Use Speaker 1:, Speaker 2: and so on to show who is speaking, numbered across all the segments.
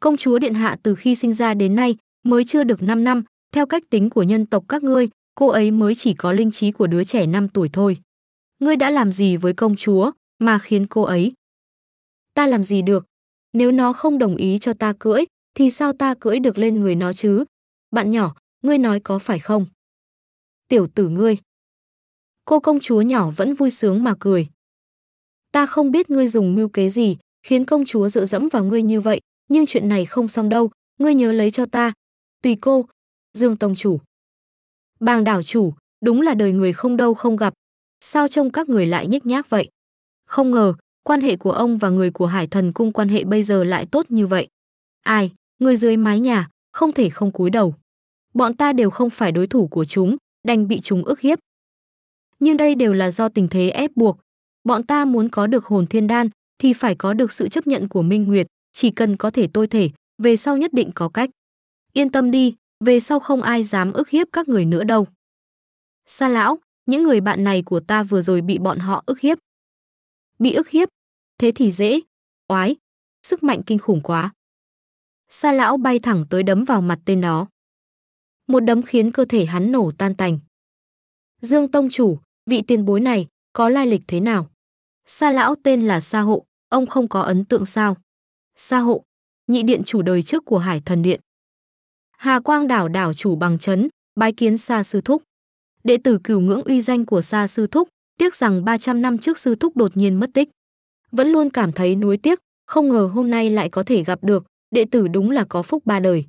Speaker 1: công chúa điện hạ từ khi sinh ra đến nay mới chưa được 5 năm, theo cách tính của nhân tộc các ngươi, cô ấy mới chỉ có linh trí của đứa trẻ 5 tuổi thôi. Ngươi đã làm gì với công chúa mà khiến cô ấy? Ta làm gì được? Nếu nó không đồng ý cho ta cưỡi, thì sao ta cưỡi được lên người nó chứ? Bạn nhỏ, ngươi nói có phải không? Tiểu tử ngươi. Cô công chúa nhỏ vẫn vui sướng mà cười. Ta không biết ngươi dùng mưu kế gì, khiến công chúa dựa dẫm vào ngươi như vậy, nhưng chuyện này không xong đâu, ngươi nhớ lấy cho ta. Tùy cô, Dương Tông Chủ. Bàng đảo chủ, đúng là đời người không đâu không gặp. Sao trông các người lại nhếch nhác vậy? Không ngờ, quan hệ của ông và người của Hải Thần Cung quan hệ bây giờ lại tốt như vậy. Ai, người dưới mái nhà, không thể không cúi đầu. Bọn ta đều không phải đối thủ của chúng, đành bị chúng ức hiếp. Nhưng đây đều là do tình thế ép buộc. Bọn ta muốn có được hồn thiên đan thì phải có được sự chấp nhận của Minh Nguyệt, chỉ cần có thể tôi thể, về sau nhất định có cách. Yên tâm đi, về sau không ai dám ức hiếp các người nữa đâu. Sa lão, những người bạn này của ta vừa rồi bị bọn họ ức hiếp. Bị ức hiếp? Thế thì dễ. Oái, sức mạnh kinh khủng quá. Sa lão bay thẳng tới đấm vào mặt tên đó. Một đấm khiến cơ thể hắn nổ tan tành. Dương Tông Chủ, vị tiền bối này, có lai lịch thế nào? Sa lão tên là Sa Hộ, ông không có ấn tượng sao? Sa hộ, nhị điện chủ đời trước của Hải Thần Điện. Hà Quang đảo đảo chủ bằng chấn, bái kiến Sa Sư Thúc. Đệ tử cửu ngưỡng uy danh của Sa Sư Thúc, tiếc rằng 300 năm trước Sư Thúc đột nhiên mất tích. Vẫn luôn cảm thấy nuối tiếc, không ngờ hôm nay lại có thể gặp được, đệ tử đúng là có phúc ba đời.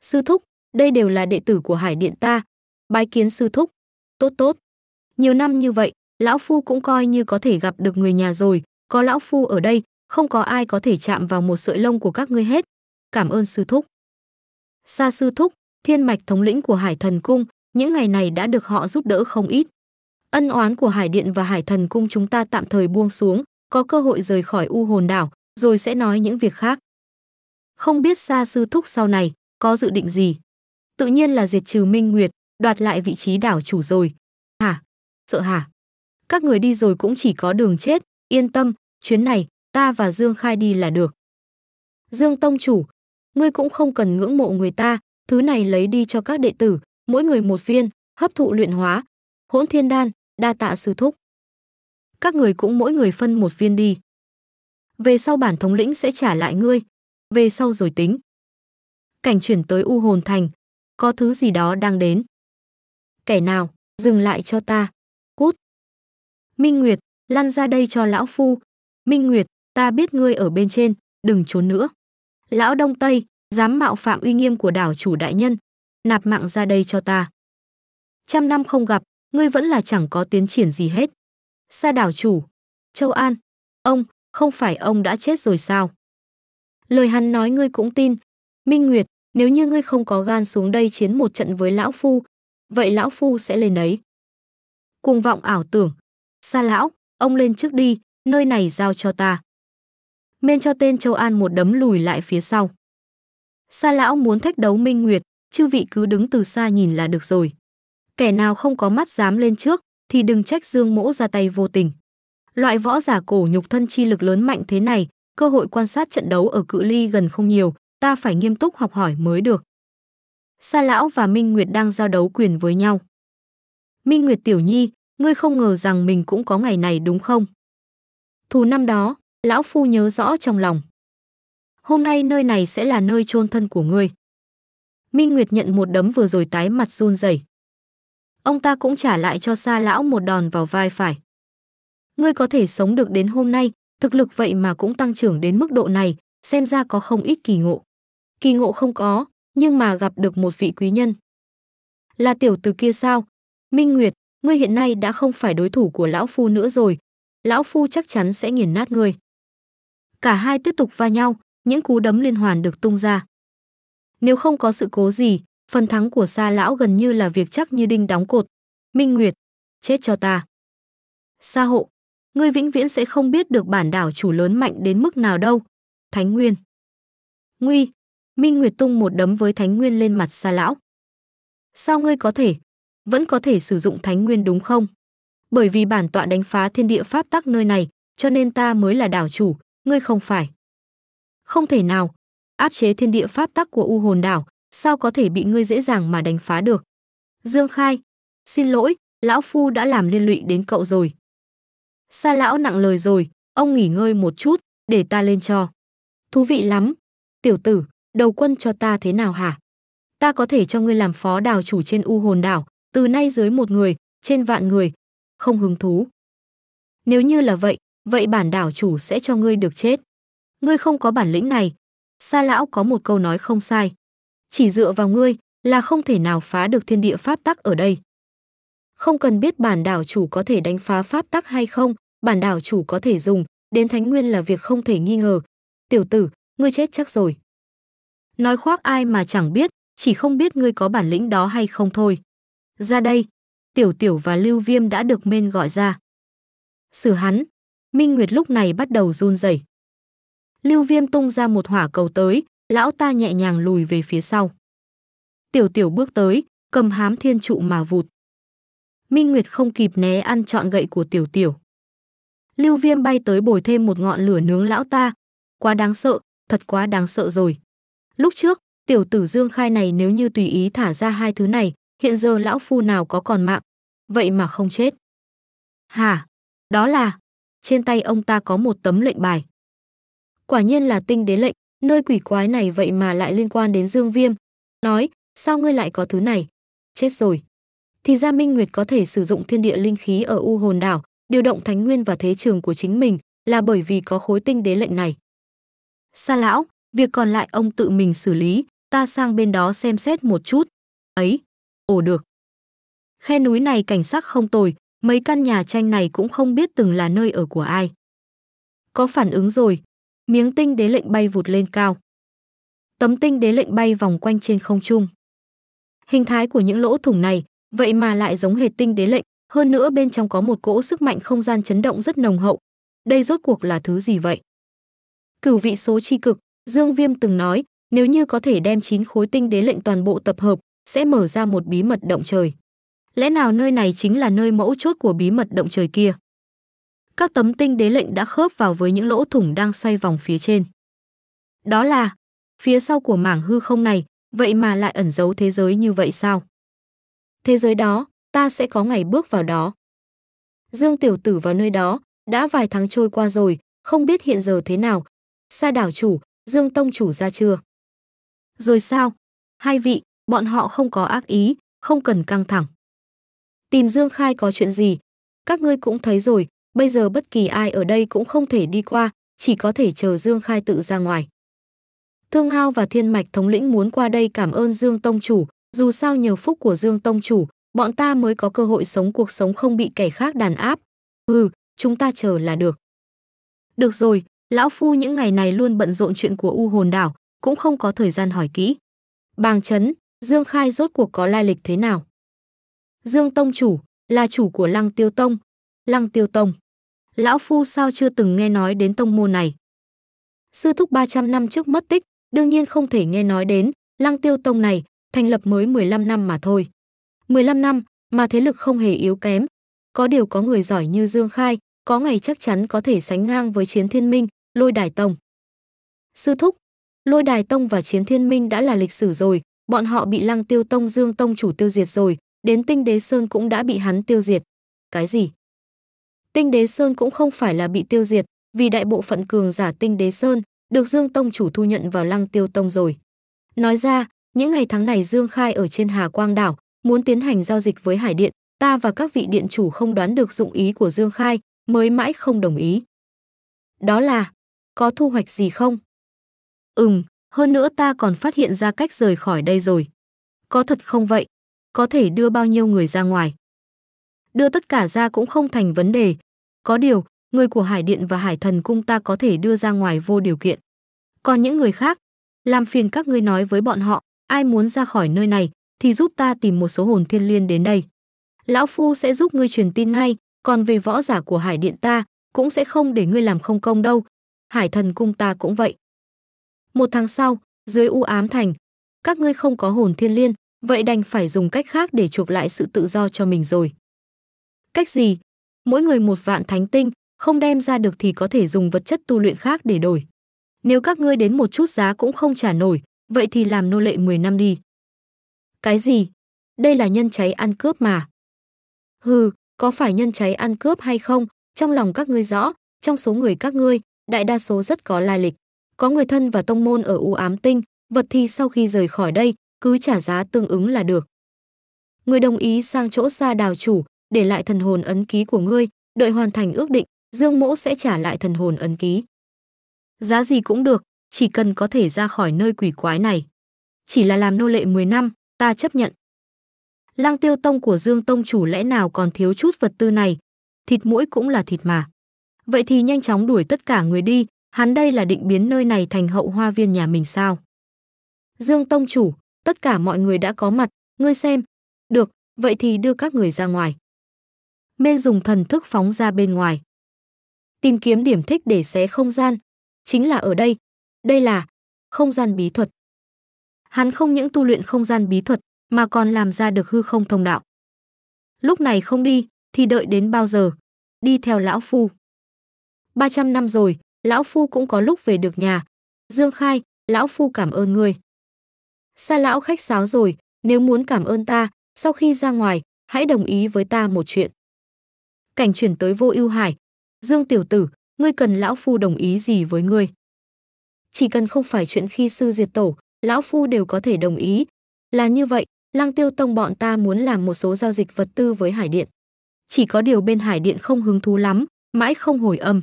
Speaker 1: Sư Thúc, đây đều là đệ tử của Hải Điện ta. Bái kiến Sư Thúc. Tốt tốt. Nhiều năm như vậy, Lão Phu cũng coi như có thể gặp được người nhà rồi, có Lão Phu ở đây, không có ai có thể chạm vào một sợi lông của các ngươi hết. Cảm ơn sư thúc. Sa sư thúc, thiên mạch thống lĩnh của Hải Thần Cung, những ngày này đã được họ giúp đỡ không ít. Ân oán của Hải Điện và Hải Thần Cung chúng ta tạm thời buông xuống, có cơ hội rời khỏi U Hồn Đảo, rồi sẽ nói những việc khác. Không biết Sa sư thúc sau này có dự định gì? Tự nhiên là diệt trừ Minh Nguyệt, đoạt lại vị trí đảo chủ rồi. Hả? Sợ hả? Các người đi rồi cũng chỉ có đường chết, yên tâm, chuyến này ta và Dương Khai đi là được. Dương Tông Chủ, ngươi cũng không cần ngưỡng mộ người ta, thứ này lấy đi cho các đệ tử, mỗi người một viên, hấp thụ luyện hóa. Hỗn thiên đan, đa tạ sư thúc. Các người cũng mỗi người phân một viên đi. Về sau bản thống lĩnh sẽ trả lại ngươi, về sau rồi tính. Cảnh chuyển tới U Hồn Thành, có thứ gì đó đang đến. Kẻ nào, dừng lại cho ta, cút. Minh Nguyệt, lăn ra đây cho lão phu. Minh Nguyệt, ta biết ngươi ở bên trên, đừng trốn nữa. Lão Đông Tây, dám mạo phạm uy nghiêm của đảo chủ đại nhân, nạp mạng ra đây cho ta. Trăm năm không gặp, ngươi vẫn là chẳng có tiến triển gì hết. Sa đảo chủ, Châu An, ông, không phải ông đã chết rồi sao? Lời hắn nói ngươi cũng tin. Minh Nguyệt, nếu như ngươi không có gan xuống đây chiến một trận với lão phu, vậy lão phu sẽ lên ấy. Cuồng vọng ảo tưởng, Sa lão, ông lên trước đi, nơi này giao cho ta men cho tên Châu An một đấm lùi lại phía sau. Sa lão muốn thách đấu Minh Nguyệt, chư vị cứ đứng từ xa nhìn là được rồi. Kẻ nào không có mắt dám lên trước thì đừng trách Dương Mỗ ra tay vô tình. Loại võ giả cổ nhục thân chi lực lớn mạnh thế này, cơ hội quan sát trận đấu ở cự ly gần không nhiều, ta phải nghiêm túc học hỏi mới được. Sa lão và Minh Nguyệt đang giao đấu quyền với nhau. Minh Nguyệt tiểu nhi, ngươi không ngờ rằng mình cũng có ngày này đúng không? Thù năm đó, lão phu nhớ rõ trong lòng. Hôm nay nơi này sẽ là nơi chôn thân của ngươi. Minh Nguyệt nhận một đấm vừa rồi tái mặt run rẩy. Ông ta cũng trả lại cho xa lão một đòn vào vai phải. Ngươi có thể sống được đến hôm nay, thực lực vậy mà cũng tăng trưởng đến mức độ này, xem ra có không ít kỳ ngộ. Kỳ ngộ không có, nhưng mà gặp được một vị quý nhân. Là tiểu từ kia sao? Minh Nguyệt, ngươi hiện nay đã không phải đối thủ của lão phu nữa rồi. Lão phu chắc chắn sẽ nghiền nát ngươi cả hai tiếp tục va nhau, những cú đấm liên hoàn được tung ra. Nếu không có sự cố gì, phần thắng của Sa lão gần như là việc chắc như đinh đóng cột. Minh Nguyệt, chết cho ta. Sa hộ, ngươi vĩnh viễn sẽ không biết được bản đảo chủ lớn mạnh đến mức nào đâu. Thánh Nguyên. Nguy, Minh Nguyệt tung một đấm với Thánh Nguyên lên mặt Sa lão. Sao ngươi có thể? Vẫn có thể sử dụng Thánh Nguyên đúng không? Bởi vì bản tọa đánh phá thiên địa pháp tắc nơi này, cho nên ta mới là đảo chủ, ngươi không phải. Không thể nào, áp chế thiên địa pháp tắc của U hồn đảo, sao có thể bị ngươi dễ dàng mà đánh phá được. Dương Khai, xin lỗi, lão phu đã làm liên lụy đến cậu rồi. Sa lão nặng lời rồi, ông nghỉ ngơi một chút, để ta lên cho. Thú vị lắm. Tiểu tử, đầu quân cho ta thế nào hả? Ta có thể cho ngươi làm phó đảo chủ trên U hồn đảo, từ nay dưới một người, trên vạn người. Không hứng thú. Nếu như là vậy, vậy bản đảo chủ sẽ cho ngươi được chết. Ngươi không có bản lĩnh này. Sa lão có một câu nói không sai. Chỉ dựa vào ngươi là không thể nào phá được thiên địa pháp tắc ở đây. Không cần biết bản đảo chủ có thể đánh phá pháp tắc hay không, bản đảo chủ có thể dùng, đến thánh nguyên là việc không thể nghi ngờ. Tiểu tử, ngươi chết chắc rồi. Nói khoác ai mà chẳng biết, chỉ không biết ngươi có bản lĩnh đó hay không thôi. Ra đây, tiểu tiểu và lưu viêm đã được men gọi ra. Xử hắn, Minh Nguyệt lúc này bắt đầu run rẩy. Lưu Viêm tung ra một hỏa cầu tới, lão ta nhẹ nhàng lùi về phía sau. Tiểu Tiểu bước tới, cầm hám thiên trụ mà vụt. Minh Nguyệt không kịp né ăn trọn gậy của Tiểu Tiểu. Lưu Viêm bay tới bồi thêm một ngọn lửa nướng lão ta. Quá đáng sợ, thật quá đáng sợ rồi. Lúc trước, tiểu tử Dương Khai này nếu như tùy ý thả ra hai thứ này, hiện giờ lão phu nào có còn mạng, vậy mà không chết. Hả? Đó là trên tay ông ta có một tấm lệnh bài. Quả nhiên là tinh đế lệnh, nơi quỷ quái này vậy mà lại liên quan đến Dương Viêm. Nói, sao ngươi lại có thứ này? Chết rồi. Thì ra Minh Nguyệt có thể sử dụng thiên địa linh khí ở U Hồn Đảo, điều động thánh nguyên và thế trường của chính mình là bởi vì có khối tinh đế lệnh này. Sa lão, việc còn lại ông tự mình xử lý, ta sang bên đó xem xét một chút. Ấy, ồ được. Khe núi này cảnh sắc không tồi, Mấy căn nhà tranh này cũng không biết từng là nơi ở của ai. Có phản ứng rồi. Miếng tinh đế lệnh bay vụt lên cao. Tấm tinh đế lệnh bay vòng quanh trên không trung. Hình thái của những lỗ thủng này, vậy mà lại giống hệt tinh đế lệnh, hơn nữa bên trong có một cỗ sức mạnh không gian chấn động rất nồng hậu. Đây rốt cuộc là thứ gì vậy? Cửu vị số chi cực, Dương Viêm từng nói, nếu như có thể đem chín khối tinh đế lệnh toàn bộ tập hợp, sẽ mở ra một bí mật động trời. Lẽ nào nơi này chính là nơi mẫu chốt của bí mật động trời kia? Các tấm tinh đế lệnh đã khớp vào với những lỗ thủng đang xoay vòng phía trên. Đó là, phía sau của mảng hư không này, vậy mà lại ẩn giấu thế giới như vậy sao? Thế giới đó, ta sẽ có ngày bước vào đó. Dương Tiểu Tử vào nơi đó, đã vài tháng trôi qua rồi, không biết hiện giờ thế nào. Sa đảo chủ, Dương Tông chủ ra chưa? Rồi sao? Hai vị, bọn họ không có ác ý, không cần căng thẳng tìm Dương Khai có chuyện gì. Các ngươi cũng thấy rồi, bây giờ bất kỳ ai ở đây cũng không thể đi qua, chỉ có thể chờ Dương Khai tự ra ngoài. Thương Hao và Thiên Mạch thống lĩnh muốn qua đây cảm ơn Dương Tông Chủ, dù sao nhờ phúc của Dương Tông Chủ, bọn ta mới có cơ hội sống cuộc sống không bị kẻ khác đàn áp. Ừ, chúng ta chờ là được. Được rồi, Lão Phu những ngày này luôn bận rộn chuyện của U Hồn Đảo, cũng không có thời gian hỏi kỹ. Bàng Trấn, Dương Khai rốt cuộc có lai lịch thế nào? Dương Tông chủ, là chủ của Lăng Tiêu Tông. Lăng Tiêu Tông. Lão Phu sao chưa từng nghe nói đến tông môn này. Sư thúc 300 năm trước mất tích, đương nhiên không thể nghe nói đến, Lăng Tiêu Tông này, thành lập mới 15 năm mà thôi. 15 năm, mà thế lực không hề yếu kém. Có điều có người giỏi như Dương Khai, có ngày chắc chắn có thể sánh ngang với Chiến Thiên Minh, Lôi Đài Tông. Sư thúc, Lôi Đài Tông và Chiến Thiên Minh đã là lịch sử rồi, bọn họ bị Lăng Tiêu Tông Dương Tông chủ tiêu diệt rồi, đến Tinh Đế Sơn cũng đã bị hắn tiêu diệt. Cái gì? Tinh Đế Sơn cũng không phải là bị tiêu diệt, vì đại bộ phận cường giả Tinh Đế Sơn được Dương Tông chủ thu nhận vào Lăng Tiêu Tông rồi. Nói ra, những ngày tháng này Dương Khai ở trên Hà Quang đảo, muốn tiến hành giao dịch với Hải Điện, ta và các vị điện chủ không đoán được dụng ý của Dương Khai, mới mãi không đồng ý. Đó là, có thu hoạch gì không? Ừm, hơn nữa ta còn phát hiện ra cách rời khỏi đây rồi. Có thật không vậy? có thể đưa bao nhiêu người ra ngoài. Đưa tất cả ra cũng không thành vấn đề. Có điều, người của Hải Điện và Hải Thần Cung ta có thể đưa ra ngoài vô điều kiện. Còn những người khác, làm phiền các ngươi nói với bọn họ, ai muốn ra khỏi nơi này thì giúp ta tìm một số hồn thiên liên đến đây. Lão Phu sẽ giúp ngươi truyền tin ngay, còn về võ giả của Hải Điện ta cũng sẽ không để ngươi làm không công đâu. Hải Thần Cung ta cũng vậy. Một tháng sau, dưới u ám thành, các ngươi không có hồn thiên liên, Vậy đành phải dùng cách khác để chuộc lại sự tự do cho mình rồi. Cách gì? Mỗi người một vạn thánh tinh, không đem ra được thì có thể dùng vật chất tu luyện khác để đổi. Nếu các ngươi đến một chút giá cũng không trả nổi, vậy thì làm nô lệ 10 năm đi. Cái gì? Đây là nhân cháy ăn cướp mà. Hừ, có phải nhân cháy ăn cướp hay không, trong lòng các ngươi rõ, trong số người các ngươi, đại đa số rất có lai lịch. Có người thân và tông môn ở U ám tinh, vật thi sau khi rời khỏi đây, cứ trả giá tương ứng là được. người đồng ý sang chỗ xa đào chủ, để lại thần hồn ấn ký của ngươi, đợi hoàn thành ước định, Dương Mỗ sẽ trả lại thần hồn ấn ký. Giá gì cũng được, chỉ cần có thể ra khỏi nơi quỷ quái này. Chỉ là làm nô lệ 10 năm, ta chấp nhận. Lăng tiêu tông của Dương Tông chủ lẽ nào còn thiếu chút vật tư này, thịt mũi cũng là thịt mà. Vậy thì nhanh chóng đuổi tất cả người đi, hắn đây là định biến nơi này thành hậu hoa viên nhà mình sao? Dương Tông chủ, tất cả mọi người đã có mặt, ngươi xem. Được, vậy thì đưa các người ra ngoài. Mê dùng thần thức phóng ra bên ngoài. Tìm kiếm điểm thích để xé không gian, chính là ở đây. Đây là không gian bí thuật. Hắn không những tu luyện không gian bí thuật mà còn làm ra được hư không thông đạo. Lúc này không đi thì đợi đến bao giờ? Đi theo lão phu. 300 năm rồi, lão phu cũng có lúc về được nhà. Dương Khai, lão phu cảm ơn ngươi. Sa lão khách sáo rồi, nếu muốn cảm ơn ta, sau khi ra ngoài, hãy đồng ý với ta một chuyện. Cảnh chuyển tới vô ưu hải. Dương tiểu tử, ngươi cần lão phu đồng ý gì với ngươi? Chỉ cần không phải chuyện khi sư diệt tổ, lão phu đều có thể đồng ý. Là như vậy, Lăng Tiêu Tông bọn ta muốn làm một số giao dịch vật tư với Hải Điện. Chỉ có điều bên Hải Điện không hứng thú lắm, mãi không hồi âm.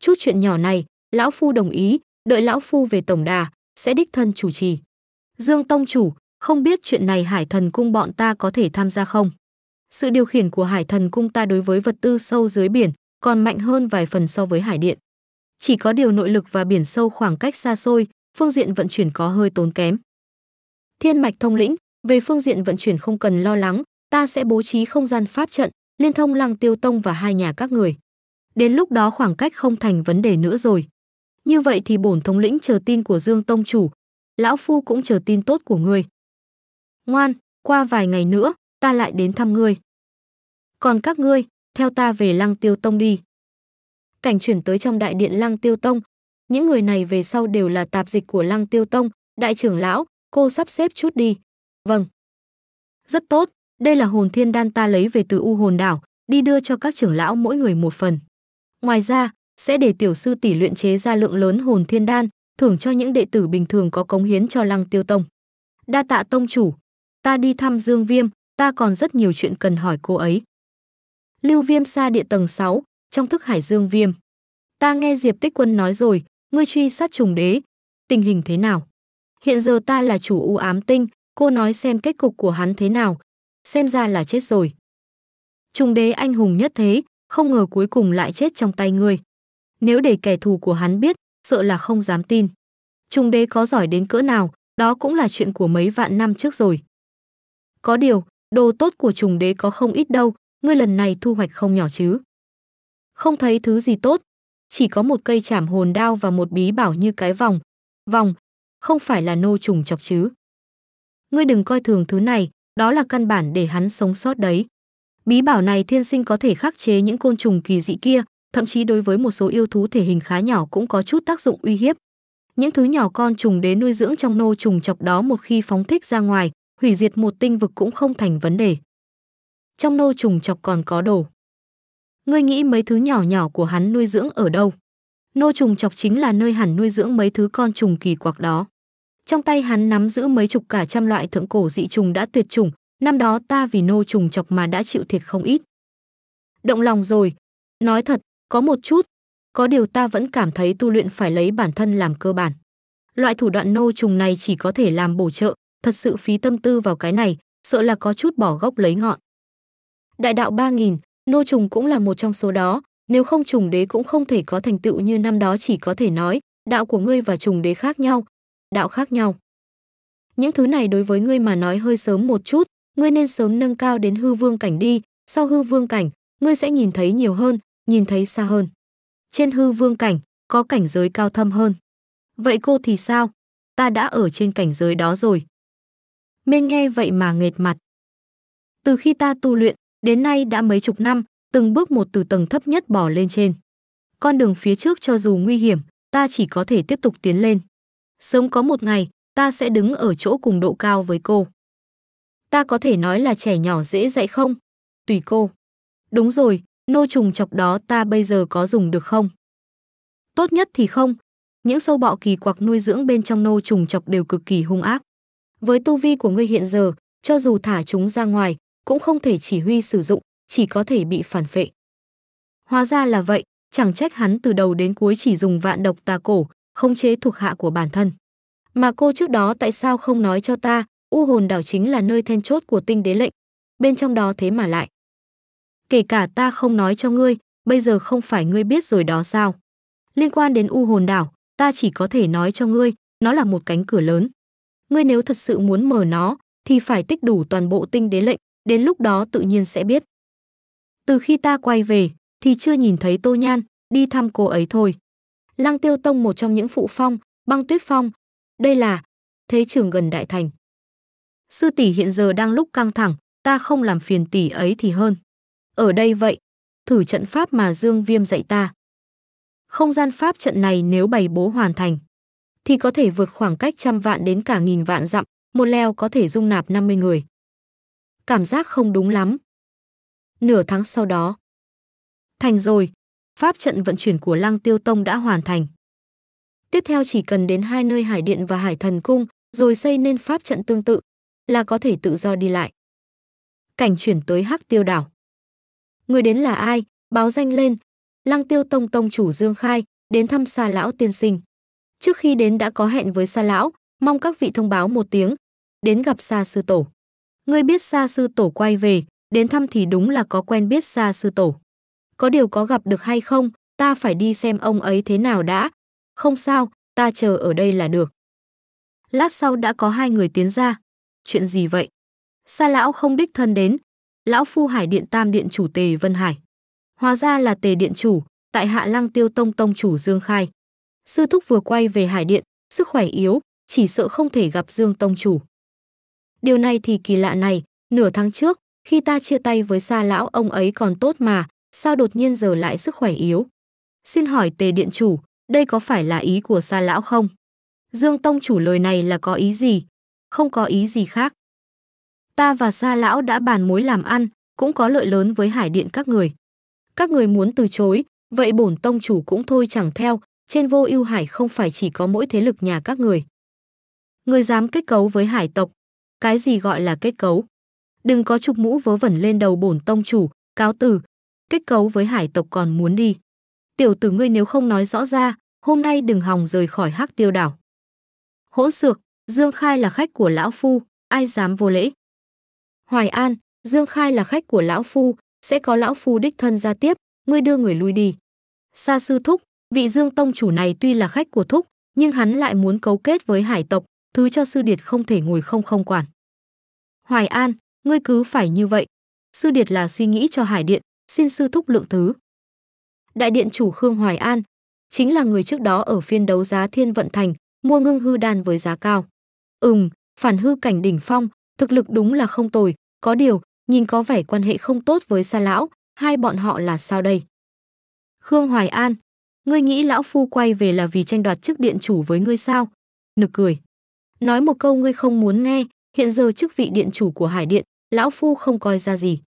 Speaker 1: Chút chuyện nhỏ này, lão phu đồng ý, đợi lão phu về tổng đà, sẽ đích thân chủ trì. Dương Tông Chủ, không biết chuyện này hải thần cung bọn ta có thể tham gia không? Sự điều khiển của hải thần cung ta đối với vật tư sâu dưới biển còn mạnh hơn vài phần so với hải điện. Chỉ có điều nội lực và biển sâu khoảng cách xa xôi, phương diện vận chuyển có hơi tốn kém. Thiên mạch thông lĩnh, về phương diện vận chuyển không cần lo lắng, ta sẽ bố trí không gian pháp trận, liên thông lăng tiêu tông và hai nhà các người. Đến lúc đó khoảng cách không thành vấn đề nữa rồi. Như vậy thì bổn thống lĩnh chờ tin của Dương Tông Chủ, lão phu cũng chờ tin tốt của ngươi. Ngoan, qua vài ngày nữa, ta lại đến thăm ngươi. Còn các ngươi, theo ta về Lăng Tiêu Tông đi. Cảnh chuyển tới trong đại điện Lăng Tiêu Tông, những người này về sau đều là tạp dịch của Lăng Tiêu Tông, đại trưởng lão, cô sắp xếp chút đi. Vâng. Rất tốt, đây là hồn thiên đan ta lấy về từ U hồn đảo, đi đưa cho các trưởng lão mỗi người một phần. Ngoài ra, sẽ để tiểu sư tỷ luyện chế ra lượng lớn hồn thiên đan, thưởng cho những đệ tử bình thường có cống hiến cho Lăng Tiêu Tông. Đa tạ tông chủ, ta đi thăm Dương Viêm, ta còn rất nhiều chuyện cần hỏi cô ấy. Lưu Viêm xa địa tầng 6, trong thức hải Dương Viêm. Ta nghe Diệp Tích Quân nói rồi, ngươi truy sát trùng đế, tình hình thế nào? Hiện giờ ta là chủ u ám tinh, cô nói xem kết cục của hắn thế nào, xem ra là chết rồi. Trùng đế anh hùng nhất thế, không ngờ cuối cùng lại chết trong tay ngươi. Nếu để kẻ thù của hắn biết, sợ là không dám tin. Trung đế có giỏi đến cỡ nào, đó cũng là chuyện của mấy vạn năm trước rồi. Có điều, đồ tốt của trùng đế có không ít đâu, ngươi lần này thu hoạch không nhỏ chứ. Không thấy thứ gì tốt, chỉ có một cây chảm hồn đao và một bí bảo như cái vòng. Vòng, không phải là nô trùng chọc chứ. Ngươi đừng coi thường thứ này, đó là căn bản để hắn sống sót đấy. Bí bảo này thiên sinh có thể khắc chế những côn trùng kỳ dị kia, thậm chí đối với một số yêu thú thể hình khá nhỏ cũng có chút tác dụng uy hiếp. Những thứ nhỏ con trùng đến nuôi dưỡng trong nô trùng chọc đó một khi phóng thích ra ngoài, hủy diệt một tinh vực cũng không thành vấn đề. Trong nô trùng chọc còn có đồ. Ngươi nghĩ mấy thứ nhỏ nhỏ của hắn nuôi dưỡng ở đâu? Nô trùng chọc chính là nơi hắn nuôi dưỡng mấy thứ con trùng kỳ quặc đó. Trong tay hắn nắm giữ mấy chục cả trăm loại thượng cổ dị trùng đã tuyệt chủng, năm đó ta vì nô trùng chọc mà đã chịu thiệt không ít. Động lòng rồi, nói thật, có một chút, có điều ta vẫn cảm thấy tu luyện phải lấy bản thân làm cơ bản. Loại thủ đoạn nô trùng này chỉ có thể làm bổ trợ, thật sự phí tâm tư vào cái này, sợ là có chút bỏ gốc lấy ngọn. Đại đạo 3000, nô trùng cũng là một trong số đó, nếu không trùng đế cũng không thể có thành tựu như năm đó chỉ có thể nói, đạo của ngươi và trùng đế khác nhau, đạo khác nhau. Những thứ này đối với ngươi mà nói hơi sớm một chút, ngươi nên sớm nâng cao đến hư vương cảnh đi, sau hư vương cảnh, ngươi sẽ nhìn thấy nhiều hơn, nhìn thấy xa hơn. Trên hư vương cảnh, có cảnh giới cao thâm hơn. Vậy cô thì sao? Ta đã ở trên cảnh giới đó rồi. Minh nghe vậy mà nghệt mặt. Từ khi ta tu luyện, đến nay đã mấy chục năm, từng bước một từ tầng thấp nhất bỏ lên trên. Con đường phía trước cho dù nguy hiểm, ta chỉ có thể tiếp tục tiến lên. Sớm có một ngày, ta sẽ đứng ở chỗ cùng độ cao với cô. Ta có thể nói là trẻ nhỏ dễ dạy không? Tùy cô. Đúng rồi, nô trùng chọc đó ta bây giờ có dùng được không? Tốt nhất thì không, những sâu bọ kỳ quặc nuôi dưỡng bên trong nô trùng chọc đều cực kỳ hung ác. Với tu vi của ngươi hiện giờ, cho dù thả chúng ra ngoài, cũng không thể chỉ huy sử dụng, chỉ có thể bị phản phệ. Hóa ra là vậy, chẳng trách hắn từ đầu đến cuối chỉ dùng vạn độc tà cổ, không chế thuộc hạ của bản thân. Mà cô trước đó tại sao không nói cho ta, u hồn đảo chính là nơi then chốt của tinh đế lệnh, bên trong đó thế mà lại kể cả ta không nói cho ngươi, bây giờ không phải ngươi biết rồi đó sao? Liên quan đến U hồn đảo, ta chỉ có thể nói cho ngươi, nó là một cánh cửa lớn. Ngươi nếu thật sự muốn mở nó, thì phải tích đủ toàn bộ tinh đế lệnh, đến lúc đó tự nhiên sẽ biết. Từ khi ta quay về, thì chưa nhìn thấy Tô Nhan, đi thăm cô ấy thôi. Lăng Tiêu Tông một trong những phụ phong, băng tuyết phong. Đây là thế trường gần đại thành. Sư tỷ hiện giờ đang lúc căng thẳng, ta không làm phiền tỷ ấy thì hơn. Ở đây vậy, thử trận pháp mà Dương Viêm dạy ta. Không gian pháp trận này nếu bày bố hoàn thành, thì có thể vượt khoảng cách trăm vạn đến cả nghìn vạn dặm, một leo có thể dung nạp 50 người. Cảm giác không đúng lắm. Nửa tháng sau đó. Thành rồi, pháp trận vận chuyển của Lăng Tiêu Tông đã hoàn thành. Tiếp theo chỉ cần đến hai nơi Hải Điện và Hải Thần Cung, rồi xây nên pháp trận tương tự, là có thể tự do đi lại. Cảnh chuyển tới Hắc Tiêu Đảo người đến là ai, báo danh lên. Lăng Tiêu Tông tông chủ Dương Khai đến thăm Sa lão tiên sinh. Trước khi đến đã có hẹn với Sa lão, mong các vị thông báo một tiếng, đến gặp Sa sư tổ. Ngươi biết Sa sư tổ quay về, đến thăm thì đúng là có quen biết Sa sư tổ. Có điều có gặp được hay không, ta phải đi xem ông ấy thế nào đã. Không sao, ta chờ ở đây là được. Lát sau đã có hai người tiến ra. Chuyện gì vậy? Sa lão không đích thân đến, lão phu hải điện tam điện chủ tề Vân Hải. Hóa ra là tề điện chủ, tại hạ lăng tiêu tông tông chủ Dương Khai. Sư thúc vừa quay về hải điện, sức khỏe yếu, chỉ sợ không thể gặp Dương tông chủ. Điều này thì kỳ lạ này, nửa tháng trước, khi ta chia tay với xa lão ông ấy còn tốt mà, sao đột nhiên giờ lại sức khỏe yếu? Xin hỏi tề điện chủ, đây có phải là ý của xa lão không? Dương Tông chủ lời này là có ý gì? Không có ý gì khác ta và Sa lão đã bàn mối làm ăn, cũng có lợi lớn với Hải Điện các người. Các người muốn từ chối, vậy bổn tông chủ cũng thôi chẳng theo, trên vô ưu hải không phải chỉ có mỗi thế lực nhà các người. Người dám kết cấu với hải tộc, cái gì gọi là kết cấu? Đừng có chụp mũ vớ vẩn lên đầu bổn tông chủ, cáo từ, kết cấu với hải tộc còn muốn đi. Tiểu tử ngươi nếu không nói rõ ra, hôm nay đừng hòng rời khỏi hắc tiêu đảo. Hỗn xược, Dương Khai là khách của lão phu, ai dám vô lễ. Hoài An, Dương Khai là khách của lão phu, sẽ có lão phu đích thân ra tiếp, ngươi đưa người lui đi. Sa sư thúc, vị Dương tông chủ này tuy là khách của thúc, nhưng hắn lại muốn cấu kết với hải tộc, thứ cho sư điệt không thể ngồi không không quản. Hoài An, ngươi cứ phải như vậy. Sư điệt là suy nghĩ cho hải điện, xin sư thúc lượng thứ. Đại điện chủ Khương Hoài An chính là người trước đó ở phiên đấu giá Thiên Vận Thành mua ngưng hư đan với giá cao. Ừm, phản hư cảnh đỉnh phong, Thực lực đúng là không tồi, có điều, nhìn có vẻ quan hệ không tốt với xa lão, hai bọn họ là sao đây? Khương Hoài An, ngươi nghĩ lão phu quay về là vì tranh đoạt chức điện chủ với ngươi sao? Nực cười. Nói một câu ngươi không muốn nghe, hiện giờ chức vị điện chủ của Hải Điện, lão phu không coi ra gì.